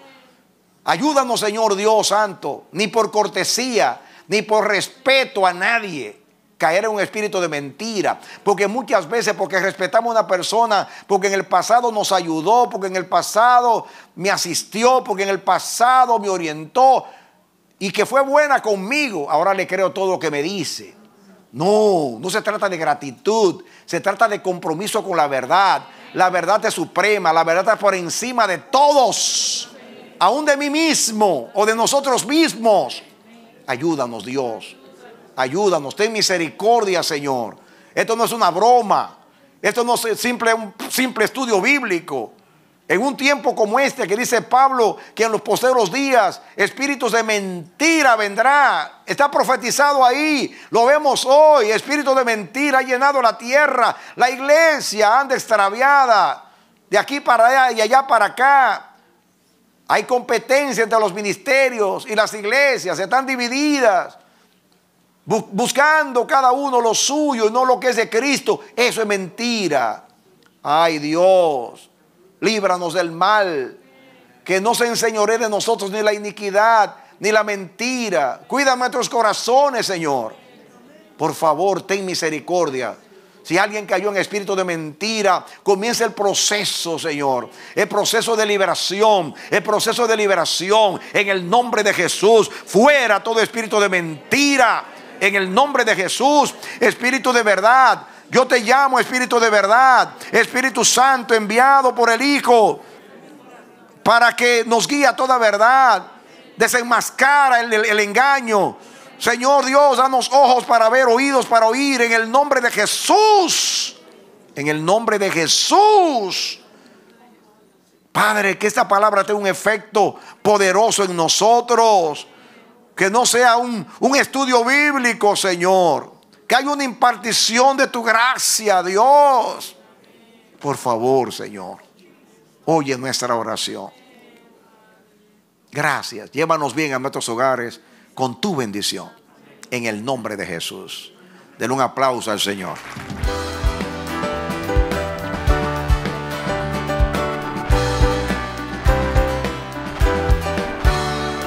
Ayúdanos, Señor Dios Santo, ni por cortesía, ni por respeto a nadie, caer en un espíritu de mentira. Porque muchas veces, porque respetamos a una persona, porque en el pasado nos ayudó, porque en el pasado me asistió, porque en el pasado me orientó y que fue buena conmigo, ahora le creo todo lo que me dice. No, no se trata de gratitud, se trata de compromiso con la verdad. La verdad es suprema, la verdad es por encima de todos, aún de mí mismo o de nosotros mismos. Ayúdanos Dios, ayúdanos, ten misericordia Señor. Esto no es una broma, esto no es simple, un simple estudio bíblico. En un tiempo como este que dice Pablo, que en los posteros días espíritus de mentira vendrá. Está profetizado ahí, lo vemos hoy. Espíritu de mentira ha llenado la tierra. La iglesia anda extraviada de aquí para allá y allá para acá. Hay competencia entre los ministerios y las iglesias, están divididas, buscando cada uno lo suyo y no lo que es de Cristo. Eso es mentira. Ay Dios líbranos del mal. Que no se enseñore de nosotros ni la iniquidad, ni la mentira. Cuida nuestros corazones, Señor. Por favor, ten misericordia. Si alguien cayó en espíritu de mentira, comienza el proceso, Señor. El proceso de liberación. El proceso de liberación. En el nombre de Jesús. Fuera todo espíritu de mentira. En el nombre de Jesús. Espíritu de verdad. Yo te llamo Espíritu de verdad, Espíritu Santo enviado por el Hijo, para que nos guíe a toda verdad, desenmascara el, engaño. Señor Dios, danos ojos para ver, oídos para oír, en el nombre de Jesús. En el nombre de Jesús. Padre, que esta palabra tenga un efecto poderoso en nosotros. Que no sea un estudio bíblico, Señor que hay una impartición de tu gracia, Dios. Por favor, Señor, oye nuestra oración. Gracias. Llévanos bien a nuestros hogares con tu bendición. En el nombre de Jesús. Denle un aplauso al Señor.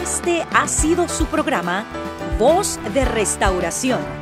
Este ha sido su programa, Voz de Restauración